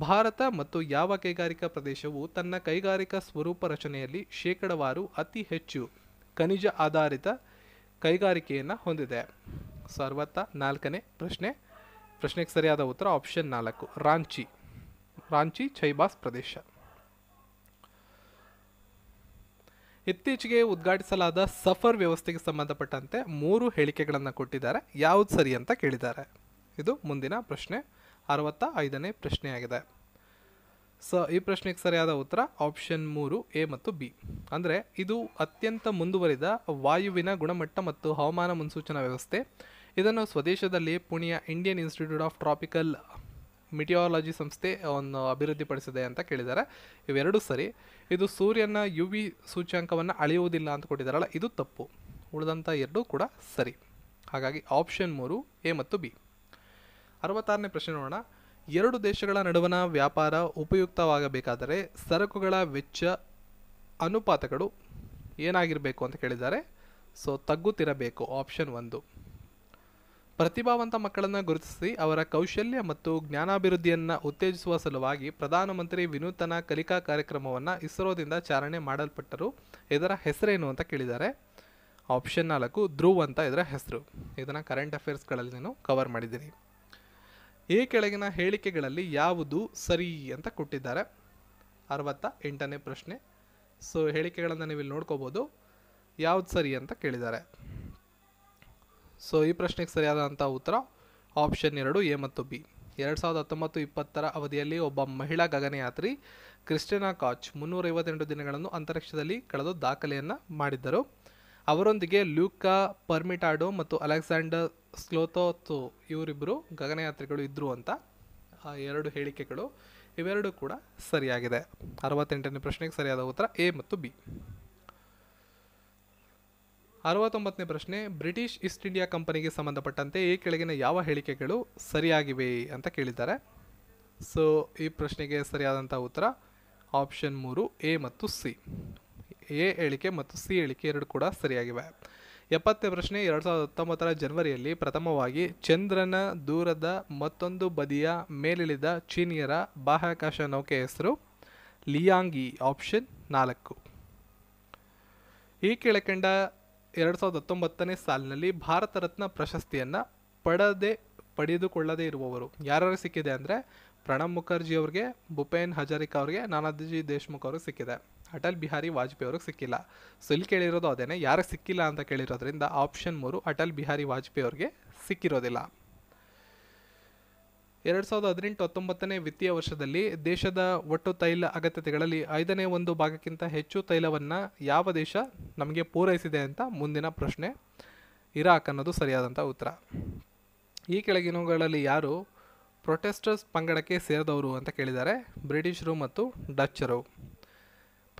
ಭಾರತ ಮತ್ತು ಯಾವ ಕೈಗಾರಿಕಾ ಪ್ರದೇಶವು ತನ್ನ ಕೈಗಾರಿಕಾ ಸ್ವರೂಪ ರಚನೆಯಲ್ಲಿ ಶೇಕಡವಾರು ಅತಿ ಹೆಚ್ಚು ಖನಿಜ ಆಧಾರಿತ ಕೈಗಾರಿಕೆಯನ್ನು ಹೊಂದಿದೆ ಸೊ ನಾಲ್ಕನೇ ಪ್ರಶ್ನೆ ಪ್ರಶ್ನೆಗೆ ಸರಿಯಾದ ಉತ್ತರ ಆಪ್ಷನ್ ನಾಲ್ಕು ರಾಂಚಿ ರಾಂಚಿ ಚೈಬಾಸ್ ಪ್ರದೇಶ ಇತ್ತೀಚೆಗೆ ಉದ್ಘಾಟಿಸಲಾದ ಸಫರ್ ವ್ಯವಸ್ಥೆಗೆ ಸಂಬಂಧಪಟ್ಟಂತೆ ಮೂರು ಹೇಳಿಕೆಗಳನ್ನು ಕೊಟ್ಟಿದ್ದಾರೆ ಯಾವುದು ಸರಿ ಅಂತ ಕೇಳಿದ್ದಾರೆ ಇದು ಮುಂದಿನ ಪ್ರಶ್ನೆ ಅರವತ್ತ ಐದನೇ ಪ್ರಶ್ನೆಯಾಗಿದೆ ಸೊ ಈ ಪ್ರಶ್ನೆಗೆ ಸರಿಯಾದ ಉತ್ತರ ಆಪ್ಷನ್ ಮೂರು ಎ ಮತ್ತು ಬಿ ಅಂದರೆ ಇದು ಅತ್ಯಂತ ಮುಂದುವರಿದ ವಾಯುವಿನ ಗುಣಮಟ್ಟ ಮತ್ತು ಹವಾಮಾನ ಮುನ್ಸೂಚನಾ ವ್ಯವಸ್ಥೆ ಇದನ್ನು ಸ್ವದೇಶದಲ್ಲಿ ಪುಣೆಯ Indian Institute of Tropical Meteorology ಸಂಸ್ಥೆ ಒಂದು ಅಭಿವೃದ್ಧಿಪಡಿಸಿದೆ ಅಂತ ಕೇಳಿದ್ದಾರೆ ಇವೆರಡೂ ಸರಿ ಇದು ಸೂರ್ಯನ ಯು ವಿ ಸೂಚ್ಯಾಂಕವನ್ನು ಅಳೆಯುವುದಿಲ್ಲ ಅಂತ ಕೊಟ್ಟಿದ್ದಾರಲ್ಲ ಇದು ತಪ್ಪು ಉಳಿದಂಥ ಎರಡೂ ಕೂಡ ಸರಿ ಹಾಗಾಗಿ ಆಪ್ಷನ್ ಮೂರು ಎ ಮತ್ತು ಬಿ ಅರವತ್ತಾರನೇ ಪ್ರಶ್ನೆ ನೋಡೋಣ ಎರಡು ದೇಶಗಳ ನಡುವಣ ವ್ಯಾಪಾರ ಉಪಯುಕ್ತವಾಗಬೇಕಾದರೆ ಸರಕುಗಳ ವೆಚ್ಚ ಅನುಪಾತಗಳು ಏನಾಗಿರಬೇಕು ಅಂತ ಕೇಳಿದ್ದಾರೆ ಸೊ ತಗ್ಗುತ್ತಿರಬೇಕು ಆಪ್ಷನ್ ಒಂದು ಪ್ರತಿಭಾವಂತ ಮಕ್ಕಳನ್ನು ಗುರುತಿಸಿ ಅವರ ಕೌಶಲ್ಯ ಮತ್ತು ಜ್ಞಾನಾಭಿವೃದ್ಧಿಯನ್ನು ಉತ್ತೇಜಿಸುವ ಸಲುವಾಗಿ ಪ್ರಧಾನಮಂತ್ರಿ ವಿನೂತನ ಕಲಿಕಾ ಕಾರ್ಯಕ್ರಮವನ್ನು ಇಸ್ರೋದಿಂದ ಚಾಲನೆ ಮಾಡಲ್ಪಟ್ಟರು ಇದರ ಹೆಸರೇನು ಅಂತ ಕೇಳಿದ್ದಾರೆ ಆಪ್ಷನ್ ನಾಲ್ಕು ಧ್ರುವ್ ಅಂತ ಇದರ ಹೆಸರು ಇದನ್ನು ಕರೆಂಟ್ ಅಫೇರ್ಸ್ಗಳಲ್ಲಿ ನಾನು ಕವರ್ ಮಾಡಿದ್ದೀನಿ ಈ ಕೆಳಗಿನ ಹೇಳಿಕೆಗಳಲ್ಲಿ ಯಾವುದು ಸರಿ ಅಂತ ಕೊಟ್ಟಿದ್ದಾರೆ ಅರವತ್ತ ಎಂಟನೇ ಪ್ರಶ್ನೆ ಸೊ ಹೇಳಿಕೆಗಳನ್ನು ನೀವು ಇಲ್ಲಿ ನೋಡ್ಕೋಬೋದು ಯಾವುದು ಸರಿ ಅಂತ ಕೇಳಿದ್ದಾರೆ ಸೊ ಈ ಪ್ರಶ್ನೆಗೆ ಸರಿಯಾದಂಥ ಉತ್ತರ ಆಪ್ಷನ್ ಎರಡು ಎ ಮತ್ತು ಬಿ ಎರಡು ಸಾವಿರದ ಹತ್ತೊಂಬತ್ತು ಇಪ್ಪತ್ತರ ಅವಧಿಯಲ್ಲಿ ಒಬ್ಬ ಮಹಿಳಾ ಗಗನಯಾತ್ರಿ ಕ್ರಿಸ್ಟಿನಾ ಕಾಚ್ ಮುನ್ನೂರೈವತ್ತೆಂಟು ದಿನಗಳನ್ನು ಅಂತರಿಕ್ಷದಲ್ಲಿ ಕಳೆದು ದಾಖಲೆಯನ್ನು ಮಾಡಿದ್ದರು ಅವರೊಂದಿಗೆ ಲ್ಯೂಕಾ ಪರ್ಮಿಟಾಡೋ ಮತ್ತು ಅಲೆಕ್ಸಾಂಡರ್ ಸ್ಲೋತೋತು ಇವರಿಬ್ಬರು ಗಗನಯಾತ್ರಿಗಳು ಇದ್ದರು ಅಂತ ಎರಡು ಹೇಳಿಕೆಗಳು ಇವೆರಡೂ ಕೂಡ ಸರಿಯಾಗಿದೆ ಅರವತ್ತೆಂಟನೇ ಪ್ರಶ್ನೆಗೆ ಸರಿಯಾದ ಉತ್ತರ ಎ ಮತ್ತು ಬಿ ಅರವತ್ತೊಂಬತ್ತನೇ ಪ್ರಶ್ನೆ ಬ್ರಿಟಿಷ್ ಈಸ್ಟ್ ಇಂಡಿಯಾ ಕಂಪನಿಗೆ ಸಂಬಂಧಪಟ್ಟಂತೆ ಈ ಕೆಳಗಿನ ಯಾವ ಹೇಳಿಕೆಗಳು ಸರಿಯಾಗಿವೆ ಅಂತ ಕೇಳಿದ್ದಾರೆ ಸೊ ಈ ಪ್ರಶ್ನೆಗೆ ಸರಿಯಾದಂಥ ಉತ್ತರ ಆಪ್ಷನ್ ಮೂರು ಎ ಮತ್ತು ಸಿ ಎ ಹೇಳಿಕೆ ಮತ್ತು ಸಿ ಹೇಳಿಕೆ ಎರಡು ಕೂಡ ಸರಿಯಾಗಿವೆ ಎಪ್ಪತ್ತನೇ ಪ್ರಶ್ನೆ ಎರಡು ಸಾವಿರದ ಹತ್ತೊಂಬತ್ತರ ಜನವರಿಯಲ್ಲಿ ಪ್ರಥಮವಾಗಿ ಚಂದ್ರನ ದೂರದ ಮತ್ತೊಂದು ಬದಿಯ ಮೇಲಿಳಿದ ಚೀನಿಯರ ಬಾಹ್ಯಾಕಾಶ ನೌಕೆ ಹೆಸರು ಲಿಯಾಂಗಿ ಆಪ್ಷನ್ ನಾಲ್ಕು ಈ ಕೆಳಕಂಡ ಎರಡು ಸಾವಿರದ ಹತ್ತೊಂಬತ್ತನೇ ಸಾಲಿನಲ್ಲಿ ಭಾರತ ರತ್ನ ಪ್ರಶಸ್ತಿಯನ್ನು ಪಡೆದೇ ಪಡೆದುಕೊಳ್ಳದೇ ಇರುವವರು ಯಾರು ಸಿಕ್ಕಿದೆ ಅಂದರೆ ಪ್ರಣಬ್ ಮುಖರ್ಜಿ ಅವ್ರಿಗೆ ಭೂಪೇನ್ ಹಜಾರಿಕಾ ಅವ್ರಿಗೆ ನಾನಾಜಿ ದೇಶ್ಮುಖ್ ಅವ್ರಿಗೆ ಸಿಕ್ಕಿದೆ ಅಟಲ್ ಬಿಹಾರಿ ವಾಜಪೇಯಿ ಅವ್ರಿಗೆ ಸಿಕ್ಕಿಲ್ಲ ಸೊ ಇಲ್ಲಿ ಕೇಳಿರೋದು ಅದೇನೆ ಯಾರಿಗೆ ಸಿಕ್ಕಿಲ್ಲ ಅಂತ ಕೇಳಿರೋದ್ರಿಂದ ಆಪ್ಷನ್ ಮೂರು ಅಟಲ್ ಬಿಹಾರಿ ವಾಜಪೇಯಿ ಅವ್ರಿಗೆ ಸಿಕ್ಕಿರೋದಿಲ್ಲ ಎರಡು ಸಾವಿರದ ಹದಿನೆಂಟು ಹತ್ತೊಂಬತ್ತನೇ ವಿತ್ತೀಯ ವರ್ಷದಲ್ಲಿ ದೇಶದ ಒಟ್ಟು ತೈಲ ಅಗತ್ಯತೆಗಳಲ್ಲಿ ಐದನೇ ಒಂದು ಭಾಗಕ್ಕಿಂತ ಹೆಚ್ಚು ತೈಲವನ್ನು ಯಾವ ದೇಶ ನಮಗೆ ಪೂರೈಸಿದೆ ಅಂತ ಮುಂದಿನ ಪ್ರಶ್ನೆ ಇರಾಕ್ ಅನ್ನೋದು ಸರಿಯಾದಂಥ ಉತ್ತರ ಈ ಕೆಳಗಿನವುಗಳಲ್ಲಿ ಯಾರು ಪ್ರೊಟೆಸ್ಟರ್ಸ್ ಪಂಗಡಕ್ಕೆ ಸೇರಿದವರು ಅಂತ ಕೇಳಿದ್ದಾರೆ ಬ್ರಿಟಿಷರು ಮತ್ತು ಡಚ್ಚರು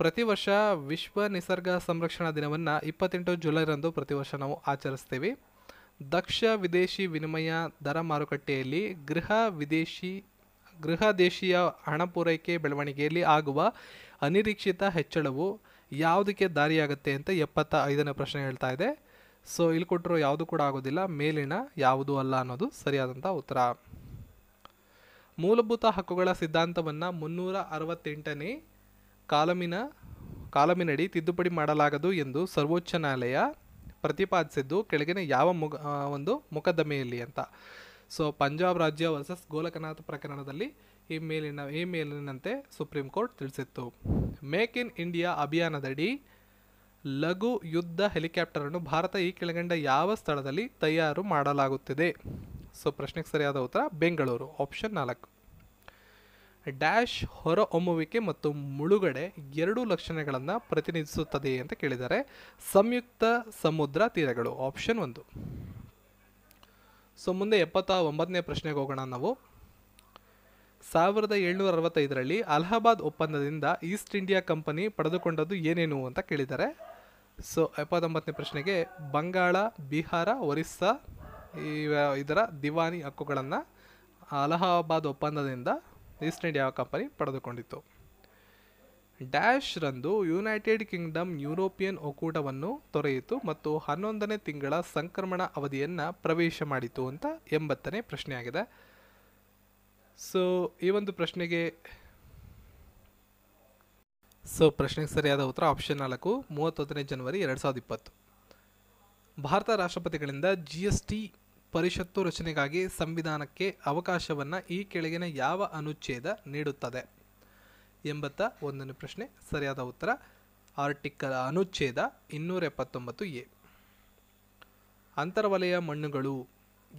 ಪ್ರತಿ ವರ್ಷ ವಿಶ್ವ ನಿಸರ್ಗ ಸಂರಕ್ಷಣಾ ದಿನವನ್ನು ಇಪ್ಪತ್ತೆಂಟು ಜುಲೈರಂದು ಪ್ರತಿ ವರ್ಷ ನಾವು ಆಚರಿಸ್ತೀವಿ ದಕ್ಷ ವಿದೇಶಿ ವಿನಿಮಯ ದರ ಮಾರುಕಟ್ಟೆಯಲ್ಲಿ ಗೃಹ ವಿದೇಶಿ ಗೃಹ ದೇಶೀಯ ಹಣ ಪೂರೈಕೆ ಬೆಳವಣಿಗೆಯಲ್ಲಿ ಆಗುವ ಅನಿರೀಕ್ಷಿತ ಹೆಚ್ಚಳವು ಯಾವುದಕ್ಕೆ ದಾರಿಯಾಗುತ್ತೆ ಅಂತ ಎಪ್ಪತ್ತ ಐದನೇ ಪ್ರಶ್ನೆ ಹೇಳ್ತಾ ಇದೆ ಸೊ ಇಲ್ಲಿ ಕೊಟ್ಟರು ಯಾವುದು ಕೂಡ ಆಗೋದಿಲ್ಲ ಮೇಲಿನ ಯಾವುದು ಅಲ್ಲ ಅನ್ನೋದು ಸರಿಯಾದಂಥ ಉತ್ತರ ಮೂಲಭೂತ ಹಕ್ಕುಗಳ ಸಿದ್ಧಾಂತವನ್ನು ಮುನ್ನೂರ ಅರವತ್ತೆಂಟನೇ ಕಾಲಮಿನ ಕಾಲಮಿನಡಿ ತಿದ್ದುಪಡಿ ಮಾಡಲಾಗದು ಎಂದು ಸರ್ವೋಚ್ಚ ನ್ಯಾಯಾಲಯ ಪ್ರತಿಪಾದಿಸಿದ್ದು ಕೆಳಗಿನ ಯಾವ ಮುಗ ಒಂದು ಮೊಕದ್ದಮೆಯಲ್ಲಿ ಅಂತ ಸೊ ಪಂಜಾಬ್ ರಾಜ್ಯ ವರ್ಸಸ್ ಗೋಲಕನಾಥ್ ಪ್ರಕರಣದಲ್ಲಿ ಈ ಮೇಲಿನ ಈ ಮೇಲಿನಂತೆ ಸುಪ್ರೀಂ ಕೋರ್ಟ್ ತಿಳಿಸಿತ್ತು ಮೇಕ್ ಇನ್ ಇಂಡಿಯಾ ಅಭಿಯಾನದಡಿ ಲಘು ಯುದ್ಧ ಹೆಲಿಕಾಪ್ಟರನ್ನು ಭಾರತ ಈ ಕೆಳಗಂಡ ಯಾವ ಸ್ಥಳದಲ್ಲಿ ತಯಾರು ಮಾಡಲಾಗುತ್ತಿದೆ ಸೊ ಪ್ರಶ್ನೆಗೆ ಸರಿಯಾದ ಉತ್ತರ ಬೆಂಗಳೂರು ಆಪ್ಷನ್ ನಾಲ್ಕು ಡ್ಯಾಶ್ ಹೊರಹೊಮ್ಮುವಿಕೆ ಮತ್ತು ಮುಳುಗಡೆ ಎರಡೂ ಲಕ್ಷಣಗಳನ್ನು ಪ್ರತಿನಿಧಿಸುತ್ತದೆ ಅಂತ ಕೇಳಿದ್ದಾರೆ ಸಂಯುಕ್ತ ಸಮುದ್ರ ತೀರಗಳು ಆಪ್ಷನ್ ಒಂದು ಸೊ ಮುಂದೆ ಎಪ್ಪತ್ತ ಒಂಬತ್ತನೇ ಪ್ರಶ್ನೆಗೆ ಹೋಗೋಣ ನಾವು ಸಾವಿರದ ಏಳ್ನೂರ ಅರವತ್ತೈದರಲ್ಲಿ ಅಲಹಾಬಾದ್ ಒಪ್ಪಂದದಿಂದ ಈಸ್ಟ್ ಇಂಡಿಯಾ ಕಂಪನಿ ಪಡೆದುಕೊಂಡದ್ದು ಏನೇನು ಅಂತ ಕೇಳಿದ್ದಾರೆ ಸೊ ಎಪ್ಪತ್ತೊಂಬತ್ತನೇ ಪ್ರಶ್ನೆಗೆ ಬಂಗಾಳ ಬಿಹಾರ ಒರಿಸ್ಸಾ ಇದರ ದಿವಾನಿ ಹಕ್ಕುಗಳನ್ನು ಅಲಹಾಬಾದ್ ಒಪ್ಪಂದದಿಂದ ಈಸ್ಟ್ ಇಂಡಿಯಾ ಕಂಪನಿ ಪಡೆದುಕೊಂಡಿತ್ತು ಡ್ಯಾಶ್ರಂದು ಯುನೈಟೆಡ್ ಕಿಂಗ್ಡಮ್ ಯುರೋಪಿಯನ್ ಒಕ್ಕೂಟವನ್ನು ತೊರೆಯಿತು ಮತ್ತು ಹನ್ನೊಂದನೇ ತಿಂಗಳ ಸಂಕ್ರಮಣ ಅವಧಿಯನ್ನು ಪ್ರವೇಶ ಮಾಡಿತು ಅಂತ ಎಂಬತ್ತನೇ ಪ್ರಶ್ನೆಯಾಗಿದೆ ಸೊ ಈ ಒಂದು ಪ್ರಶ್ನೆಗೆ ಸೊ ಪ್ರಶ್ನೆಗೆ ಸರಿಯಾದ ಉತ್ತರ ಆಪ್ಷನ್ ನಾಲ್ಕು ಮೂವತ್ತೊಂದನೇ ಜನವರಿ ಎರಡು ಸಾವಿರದ ಇಪ್ಪತ್ತು ಭಾರತ ರಾಷ್ಟ್ರಪತಿಗಳಿಂದ ಜಿ ಎಸ್ ಟಿ ಪರಿಷತ್ತು ರಚನೆಗಾಗಿ ಸಂವಿಧಾನಕ್ಕೆ ಅವಕಾಶವನ್ನು ಈ ಕೆಳಗಿನ ಯಾವ ಅನುಚ್ಛೇದ ನೀಡುತ್ತದೆ ಎಂಬತ್ತ ಒಂದನೇ ಪ್ರಶ್ನೆ ಸರಿಯಾದ ಉತ್ತರ ಆರ್ಟಿಕಲ್ ಅನುಚ್ಛೇದ ಇನ್ನೂರ ಎಪ್ಪತ್ತೊಂಬತ್ತು ಎ ಅಂತರ್ವಲಯ ಮಣ್ಣುಗಳು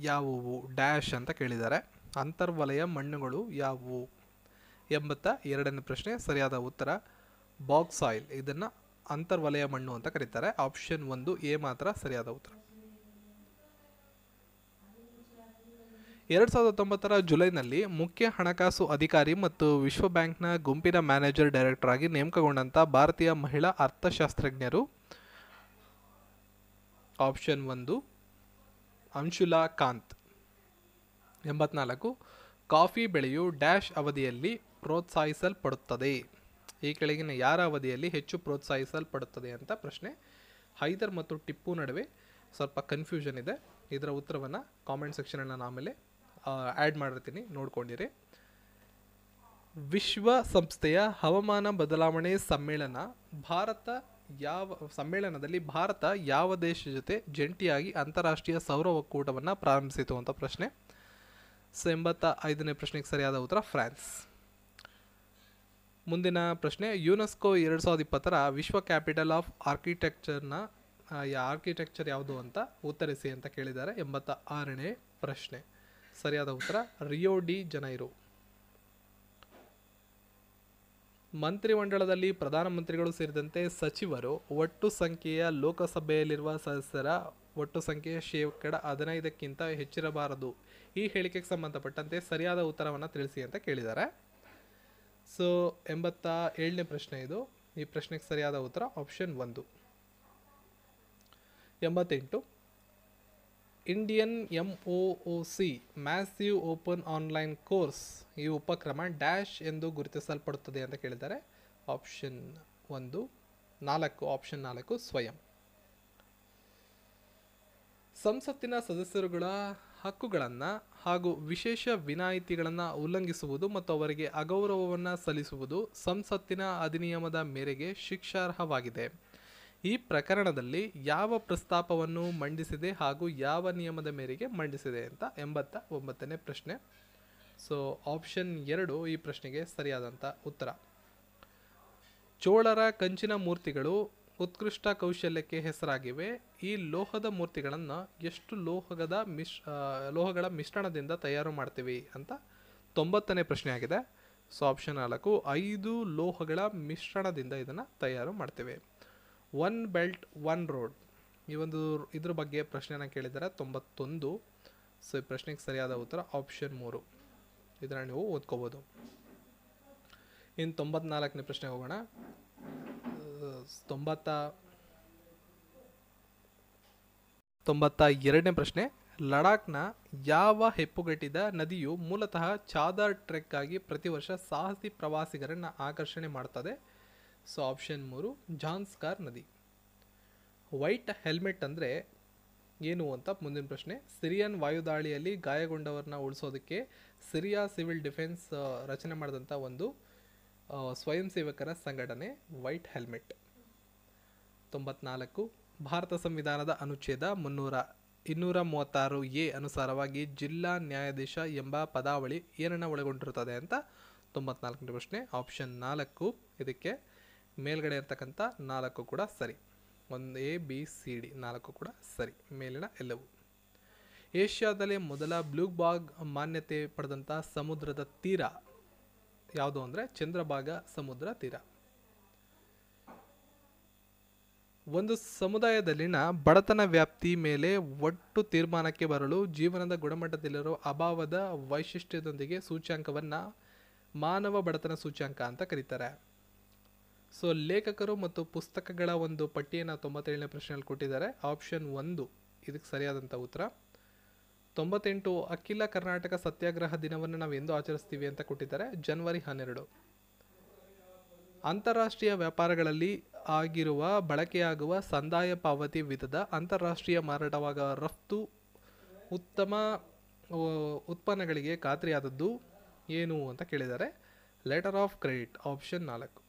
ಯಾವುವು ಡ್ಯಾಶ್ ಅಂತ ಕೇಳಿದ್ದಾರೆ ಅಂತರ್ವಲಯ ಮಣ್ಣುಗಳು ಯಾವುವು ಎಂಬತ್ತ ಎರಡನೇ ಪ್ರಶ್ನೆ ಸರಿಯಾದ ಉತ್ತರ ಬಾಕ್ಸಾಯಿಲ್ ಇದನ್ನು ಅಂತರ್ವಲಯ ಮಣ್ಣು ಅಂತ ಕರೀತಾರೆ ಆಪ್ಷನ್ ಒಂದು ಎ ಮಾತ್ರ ಸರಿಯಾದ ಉತ್ತರ ಎರಡು ಸಾವಿರದ ಹತ್ತೊಂಬತ್ತರ ಜುಲೈನಲ್ಲಿ ಮುಖ್ಯ ಹಣಕಾಸು ಅಧಿಕಾರಿ ಮತ್ತು ವಿಶ್ವ ಬ್ಯಾಂಕ್ನ ಗುಂಪಿನ ಮ್ಯಾನೇಜರ್ ಡೈರೆಕ್ಟರ್ ಆಗಿ ನೇಮಕಗೊಂಡಂಥ ಭಾರತೀಯ ಮಹಿಳಾ ಅರ್ಥಶಾಸ್ತ್ರಜ್ಞರು ಆಪ್ಷನ್ ಒಂದು ಅಂಶುಲಾ ಕಾಂತ್ ಎಂಬತ್ನಾಲ್ಕು ಕಾಫಿ ಬೆಳೆಯು ಡ್ಯಾಶ್ ಅವಧಿಯಲ್ಲಿ ಪ್ರೋತ್ಸಾಹಿಸಲ್ಪಡುತ್ತದೆ ಈ ಕೆಳಗಿನ ಯಾರ ಅವಧಿಯಲ್ಲಿ ಹೆಚ್ಚು ಪ್ರೋತ್ಸಾಹಿಸಲ್ಪಡುತ್ತದೆ ಅಂತ ಪ್ರಶ್ನೆ ಹೈದರ್ ಮತ್ತು ಟಿಪ್ಪು ನಡುವೆ ಸ್ವಲ್ಪ ಕನ್ಫ್ಯೂಷನ್ ಇದೆ ಇದರ ಉತ್ತರವನ್ನು ಕಾಮೆಂಟ್ ಸೆಕ್ಷನಲ್ಲಿ ನಾನು ಆಮೇಲೆ ಆ್ಯಡ್ ಮಾಡಿರ್ತೀನಿ ನೋಡ್ಕೊಂಡಿರಿ ವಿಶ್ವ ಸಂಸ್ಥೆಯ ಹವಾಮಾನ ಬದಲಾವಣೆ ಸಮ್ಮೇಳನ ಭಾರತ ಯಾವ ಸಮ್ಮೇಳನದಲ್ಲಿ ಭಾರತ ಯಾವ ದೇಶ ಜೊತೆ ಜಂಟಿಯಾಗಿ ಅಂತಾರಾಷ್ಟ್ರೀಯ ಸೌರ ಒಕ್ಕೂಟವನ್ನು ಪ್ರಾರಂಭಿಸಿತು ಅಂತ ಪ್ರಶ್ನೆ ಸೊ ಎಂಬತ್ತ ಐದನೇ ಪ್ರಶ್ನೆಗೆ ಸರಿಯಾದ ಉತ್ತರ ಫ್ರಾನ್ಸ್ ಮುಂದಿನ ಪ್ರಶ್ನೆ ಯುನೆಸ್ಕೋ ಎರಡು ಸಾವಿರದ ಇಪ್ಪತ್ತರ ವಿಶ್ವ ಕ್ಯಾಪಿಟಲ್ ಆಫ್ ಆರ್ಕಿಟೆಕ್ಚರ್ನ ಆರ್ಕಿಟೆಕ್ಚರ್ ಯಾವುದು ಅಂತ ಉತ್ತರಿಸಿ ಅಂತ ಕೇಳಿದ್ದಾರೆ ಎಂಬತ್ತ ಆರನೇ ಪ್ರಶ್ನೆ ಸರಿಯಾದ ಉತ್ತರ ರಿಯೋ ಡಿ ಜನೈರು ಮಂತ್ರಿಮಂಡಲದಲ್ಲಿ ಪ್ರಧಾನಮಂತ್ರಿಗಳು ಸೇರಿದಂತೆ ಸಚಿವರು ಒಟ್ಟು ಸಂಖ್ಯೆಯ ಲೋಕಸಭೆಯಲ್ಲಿರುವ ಸದಸ್ಯರ ಒಟ್ಟು ಸಂಖ್ಯೆ ಶೇಕಡ ಹದಿನೈದಕ್ಕಿಂತ ಹೆಚ್ಚಿರಬಾರದು ಈ ಹೇಳಿಕೆಗೆ ಸಂಬಂಧಪಟ್ಟಂತೆ ಸರಿಯಾದ ಉತ್ತರವನ್ನು ತಿಳಿಸಿ ಅಂತ ಕೇಳಿದ್ದಾರೆ ಸೊ ಎಂಬತ್ತ ಏಳನೇ ಪ್ರಶ್ನೆ ಇದು ಈ ಪ್ರಶ್ನೆಗೆ ಸರಿಯಾದ ಉತ್ತರ ಆಪ್ಷನ್ ಒಂದು ಎಂಬತ್ತೆಂಟು Indian M O C massive open online course ಈ ಉಪಕ್ರಮ ಡ್ಯಾಶ್ ಎಂದು ಗುರುತಿಸಲ್ಪಡುತ್ತದೆ ಅಂತ ಕೇಳಿದ್ದಾರೆ ಆಪ್ಷನ್ ಒಂದು ನಾಲ್ಕು ಆಪ್ಷನ್ ನಾಲ್ಕು ಸ್ವಯಂ ಸಂಸತ್ತಿನ ಸದಸ್ಯರುಗಳ ಹಕ್ಕುಗಳನ್ನು ಹಾಗೂ ವಿಶೇಷ ವಿನಾಯಿತಿಗಳನ್ನು ಉಲ್ಲಂಘಿಸುವುದು ಮತ್ತು ಅವರಿಗೆ ಅಗೌರವವನ್ನು ಸಲ್ಲಿಸುವುದು ಸಂಸತ್ತಿನ ಅಧಿನಿಯಮದ ಮೇರೆಗೆ ಶಿಕ್ಷಾರ್ಹವಾಗಿದೆ ಈ ಪ್ರಕರಣದಲ್ಲಿ ಯಾವ ಪ್ರಸ್ತಾಪವನ್ನು ಮಂಡಿಸಿದೆ ಹಾಗೂ ಯಾವ ನಿಯಮದ ಮೇರೆಗೆ ಮಂಡಿಸಿದೆ ಅಂತ ಎಂಬತ್ತ ಒಂಬತ್ತನೇ ಪ್ರಶ್ನೆ ಸೊ ಆಪ್ಷನ್ ಎರಡು ಈ ಪ್ರಶ್ನೆಗೆ ಸರಿಯಾದಂಥ ಉತ್ತರ ಚೋಳರ ಕಂಚಿನ ಮೂರ್ತಿಗಳು ಉತ್ಕೃಷ್ಟ ಕೌಶಲ್ಯಕ್ಕೆ ಹೆಸರಾಗಿವೆ ಈ ಲೋಹದ ಮೂರ್ತಿಗಳನ್ನು ಎಷ್ಟು ಲೋಹದ ಮಿಶ್ ಲೋಹಗಳ ಮಿಶ್ರಣದಿಂದ ತಯಾರು ಮಾಡ್ತೀವಿ ಅಂತ ತೊಂಬತ್ತನೇ ಪ್ರಶ್ನೆ ಆಗಿದೆ ಸೊ ಆಪ್ಷನ್ ನಾಲ್ಕು ಐದು ಲೋಹಗಳ ಮಿಶ್ರಣದಿಂದ ಇದನ್ನು ತಯಾರು ಮಾಡ್ತೇವೆ ಒನ್ ಬೆಲ್ಟ್ ಒನ್ ರೋಡ್ ಈ ಒಂದು ಇದ್ರ ಬಗ್ಗೆ ಪ್ರಶ್ನೆನ ಕೇಳಿದ್ದಾರೆ ತೊಂಬತ್ತೊಂದು ಸೊ ಈ ಪ್ರಶ್ನೆಗೆ ಸರಿಯಾದ ಉತ್ತರ ಆಪ್ಷನ್ ಮೂರು ಇದನ್ನ ನೀವು ಓದ್ಕೋಬೋದು ಇನ್ನು ತೊಂಬತ್ನಾಲ್ಕನೇ ಪ್ರಶ್ನೆ ಹೋಗೋಣ ತೊಂಬತ್ತ ತೊಂಬತ್ತ ಎರಡನೇ ಪ್ರಶ್ನೆ ಲಡಾಖ್ನ ಯಾವ ಹೆಪ್ಪುಗಟ್ಟಿದ ನದಿಯು ಮೂಲತಃ ಚಾದರ್ ಟ್ರೆಕ್ಗಾಗಿ ಪ್ರತಿ ವರ್ಷ ಸಾಹಸಿ ಪ್ರವಾಸಿಗರನ್ನು ಆಕರ್ಷಣೆ ಮಾಡ್ತದೆ ಸೊ ಆಪ್ಷನ್ ಮೂರು ಕಾರ್ ನದಿ ವೈಟ್ ಹೆಲ್ಮೆಟ್ ಅಂದರೆ ಏನು ಅಂತ ಮುಂದಿನ ಪ್ರಶ್ನೆ ಸಿರಿಯನ್ ವಾಯುದಾಳಿಯಲ್ಲಿ ಗಾಯಗೊಂಡವರನ್ನ ಉಳಿಸೋದಕ್ಕೆ ಸಿರಿಯಾ ಸಿವಿಲ್ ಡಿಫೆನ್ಸ್ ರಚನೆ ಮಾಡಿದಂಥ ಒಂದು ಸ್ವಯಂ ಸೇವಕರ ಸಂಘಟನೆ ವೈಟ್ ಹೆಲ್ಮೆಟ್ ತೊಂಬತ್ನಾಲ್ಕು ಭಾರತ ಸಂವಿಧಾನದ ಅನುಚ್ಛೇದ ಮುನ್ನೂರ ಇನ್ನೂರ ಮೂವತ್ತಾರು ಎ ಅನುಸಾರವಾಗಿ ಜಿಲ್ಲಾ ನ್ಯಾಯಾಧೀಶ ಎಂಬ ಪದಾವಳಿ ಏನನ್ನ ಒಳಗೊಂಡಿರುತ್ತದೆ ಅಂತ ತೊಂಬತ್ನಾಲ್ಕನೇ ಪ್ರಶ್ನೆ ಆಪ್ಷನ್ ನಾಲ್ಕು ಇದಕ್ಕೆ ಮೇಲ್ಗಡೆ ಇರ್ತಕ್ಕಂಥ ನಾಲ್ಕು ಕೂಡ ಸರಿ ಒಂದು ಎ ಬಿ ಸಿ ಡಿ ನಾಲ್ಕು ಕೂಡ ಸರಿ ಮೇಲಿನ ಎಲ್ಲವೂ ಏಷ್ಯಾದಲ್ಲಿ ಮೊದಲ ಬ್ಲೂ ಬಾಗ್ ಮಾನ್ಯತೆ ಪಡೆದಂಥ ಸಮುದ್ರದ ತೀರ ಯಾವುದು ಅಂದರೆ ಚಂದ್ರಭಾಗ ಸಮುದ್ರ ತೀರ ಒಂದು ಸಮುದಾಯದಲ್ಲಿನ ಬಡತನ ವ್ಯಾಪ್ತಿ ಮೇಲೆ ಒಟ್ಟು ತೀರ್ಮಾನಕ್ಕೆ ಬರಲು ಜೀವನದ ಗುಣಮಟ್ಟದಲ್ಲಿರೋ ಅಭಾವದ ವೈಶಿಷ್ಟ್ಯದೊಂದಿಗೆ ಸೂಚ್ಯಾಂಕವನ್ನು ಮಾನವ ಬಡತನ ಸೂಚ್ಯಾಂಕ ಅಂತ ಕರೀತಾರೆ ಸೊ ಲೇಖಕರು ಮತ್ತು ಪುಸ್ತಕಗಳ ಒಂದು ಪಟ್ಟಿಯನ್ನು ತೊಂಬತ್ತೇಳನೇ ಪ್ರಶ್ನೆಯಲ್ಲಿ ಕೊಟ್ಟಿದ್ದಾರೆ ಆಪ್ಷನ್ ಒಂದು ಇದಕ್ಕೆ ಸರಿಯಾದಂಥ ಉತ್ತರ ತೊಂಬತ್ತೆಂಟು ಅಖಿಲ ಕರ್ನಾಟಕ ಸತ್ಯಾಗ್ರಹ ದಿನವನ್ನು ನಾವು ಎಂದು ಆಚರಿಸ್ತೀವಿ ಅಂತ ಕೊಟ್ಟಿದ್ದಾರೆ ಜನವರಿ ಹನ್ನೆರಡು ಅಂತಾರಾಷ್ಟ್ರೀಯ ವ್ಯಾಪಾರಗಳಲ್ಲಿ ಆಗಿರುವ ಬಳಕೆಯಾಗುವ ಸಂದಾಯ ಪಾವತಿ ವಿಧದ ಅಂತಾರಾಷ್ಟ್ರೀಯ ಮಾರಾಟವಾಗ ರಫ್ತು ಉತ್ತಮ ಉತ್ಪನ್ನಗಳಿಗೆ ಖಾತ್ರಿಯಾದದ್ದು ಏನು ಅಂತ ಕೇಳಿದ್ದಾರೆ ಲೆಟರ್ ಆಫ್ ಕ್ರೆಡಿಟ್ ಆಪ್ಷನ್ ನಾಲ್ಕು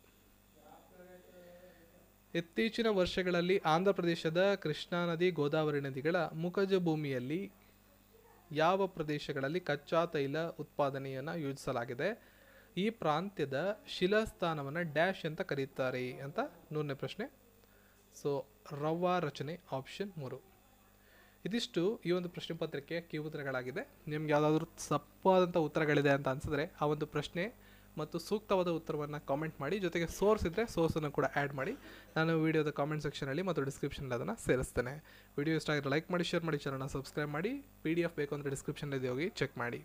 ಇತ್ತೀಚಿನ ವರ್ಷಗಳಲ್ಲಿ ಆಂಧ್ರಪ್ರದೇಶದ ಕೃಷ್ಣಾ ನದಿ ಗೋದಾವರಿ ನದಿಗಳ ಮುಖಜ ಭೂಮಿಯಲ್ಲಿ ಯಾವ ಪ್ರದೇಶಗಳಲ್ಲಿ ಕಚ್ಚಾ ತೈಲ ಉತ್ಪಾದನೆಯನ್ನು ಯೋಜಿಸಲಾಗಿದೆ ಈ ಪ್ರಾಂತ್ಯದ ಶಿಲಾಸ್ಥಾನವನ್ನು ಡ್ಯಾಶ್ ಅಂತ ಕರೀತಾರೆ ಅಂತ ನೂರನೇ ಪ್ರಶ್ನೆ ಸೊ ರವ್ವ ರಚನೆ ಆಪ್ಷನ್ ಮೂರು ಇದಿಷ್ಟು ಈ ಒಂದು ಪ್ರಶ್ನೆ ಪತ್ರಿಕೆಯ ಕೀ ಉತ್ತರಗಳಾಗಿದೆ ನಿಮ್ಗೆ ಯಾವುದಾದ್ರೂ ತಪ್ಪಾದಂಥ ಉತ್ತರಗಳಿದೆ ಅಂತ ಅನಿಸಿದ್ರೆ ಆ ಒಂದು ಪ್ರಶ್ನೆ ಮತ್ತು ಸೂಕ್ತವಾದ ಉತ್ತರವನ್ನು ಕಾಮೆಂಟ್ ಮಾಡಿ ಜೊತೆಗೆ ಸೋರ್ಸ್ ಇದ್ದರೆ ಸೋರ್ಸನ್ನು ಕೂಡ ಆ್ಯಡ್ ಮಾಡಿ ನಾನು ವೀಡಿಯೋದ ಕಾಮೆಂಟ್ ಸೆಕ್ಷನಲ್ಲಿ ಮತ್ತು ಡಿಸ್ಕ್ರಿಪ್ಷನಲ್ಲಿ ಅದನ್ನು ಸೇರಿಸ್ತೇನೆ ವಿಡಿಯೋ ಇಷ್ಟ ಆಗಿದ್ರೆ ಲೈಕ್ ಮಾಡಿ ಶೇರ್ ಮಾಡಿ ಚಾನಲ್ನ ಸಬ್ಸ್ಕ್ರೈಬ್ ಮಾಡಿ ಪಿ ಡಿ ಎಫ್ ಬೇಕು ಅಂದರೆ ಡಿಸ್ಕ್ರಿಪ್ಷನಲ್ಲಿ ಹೋಗಿ ಚೆಕ್ ಮಾಡಿ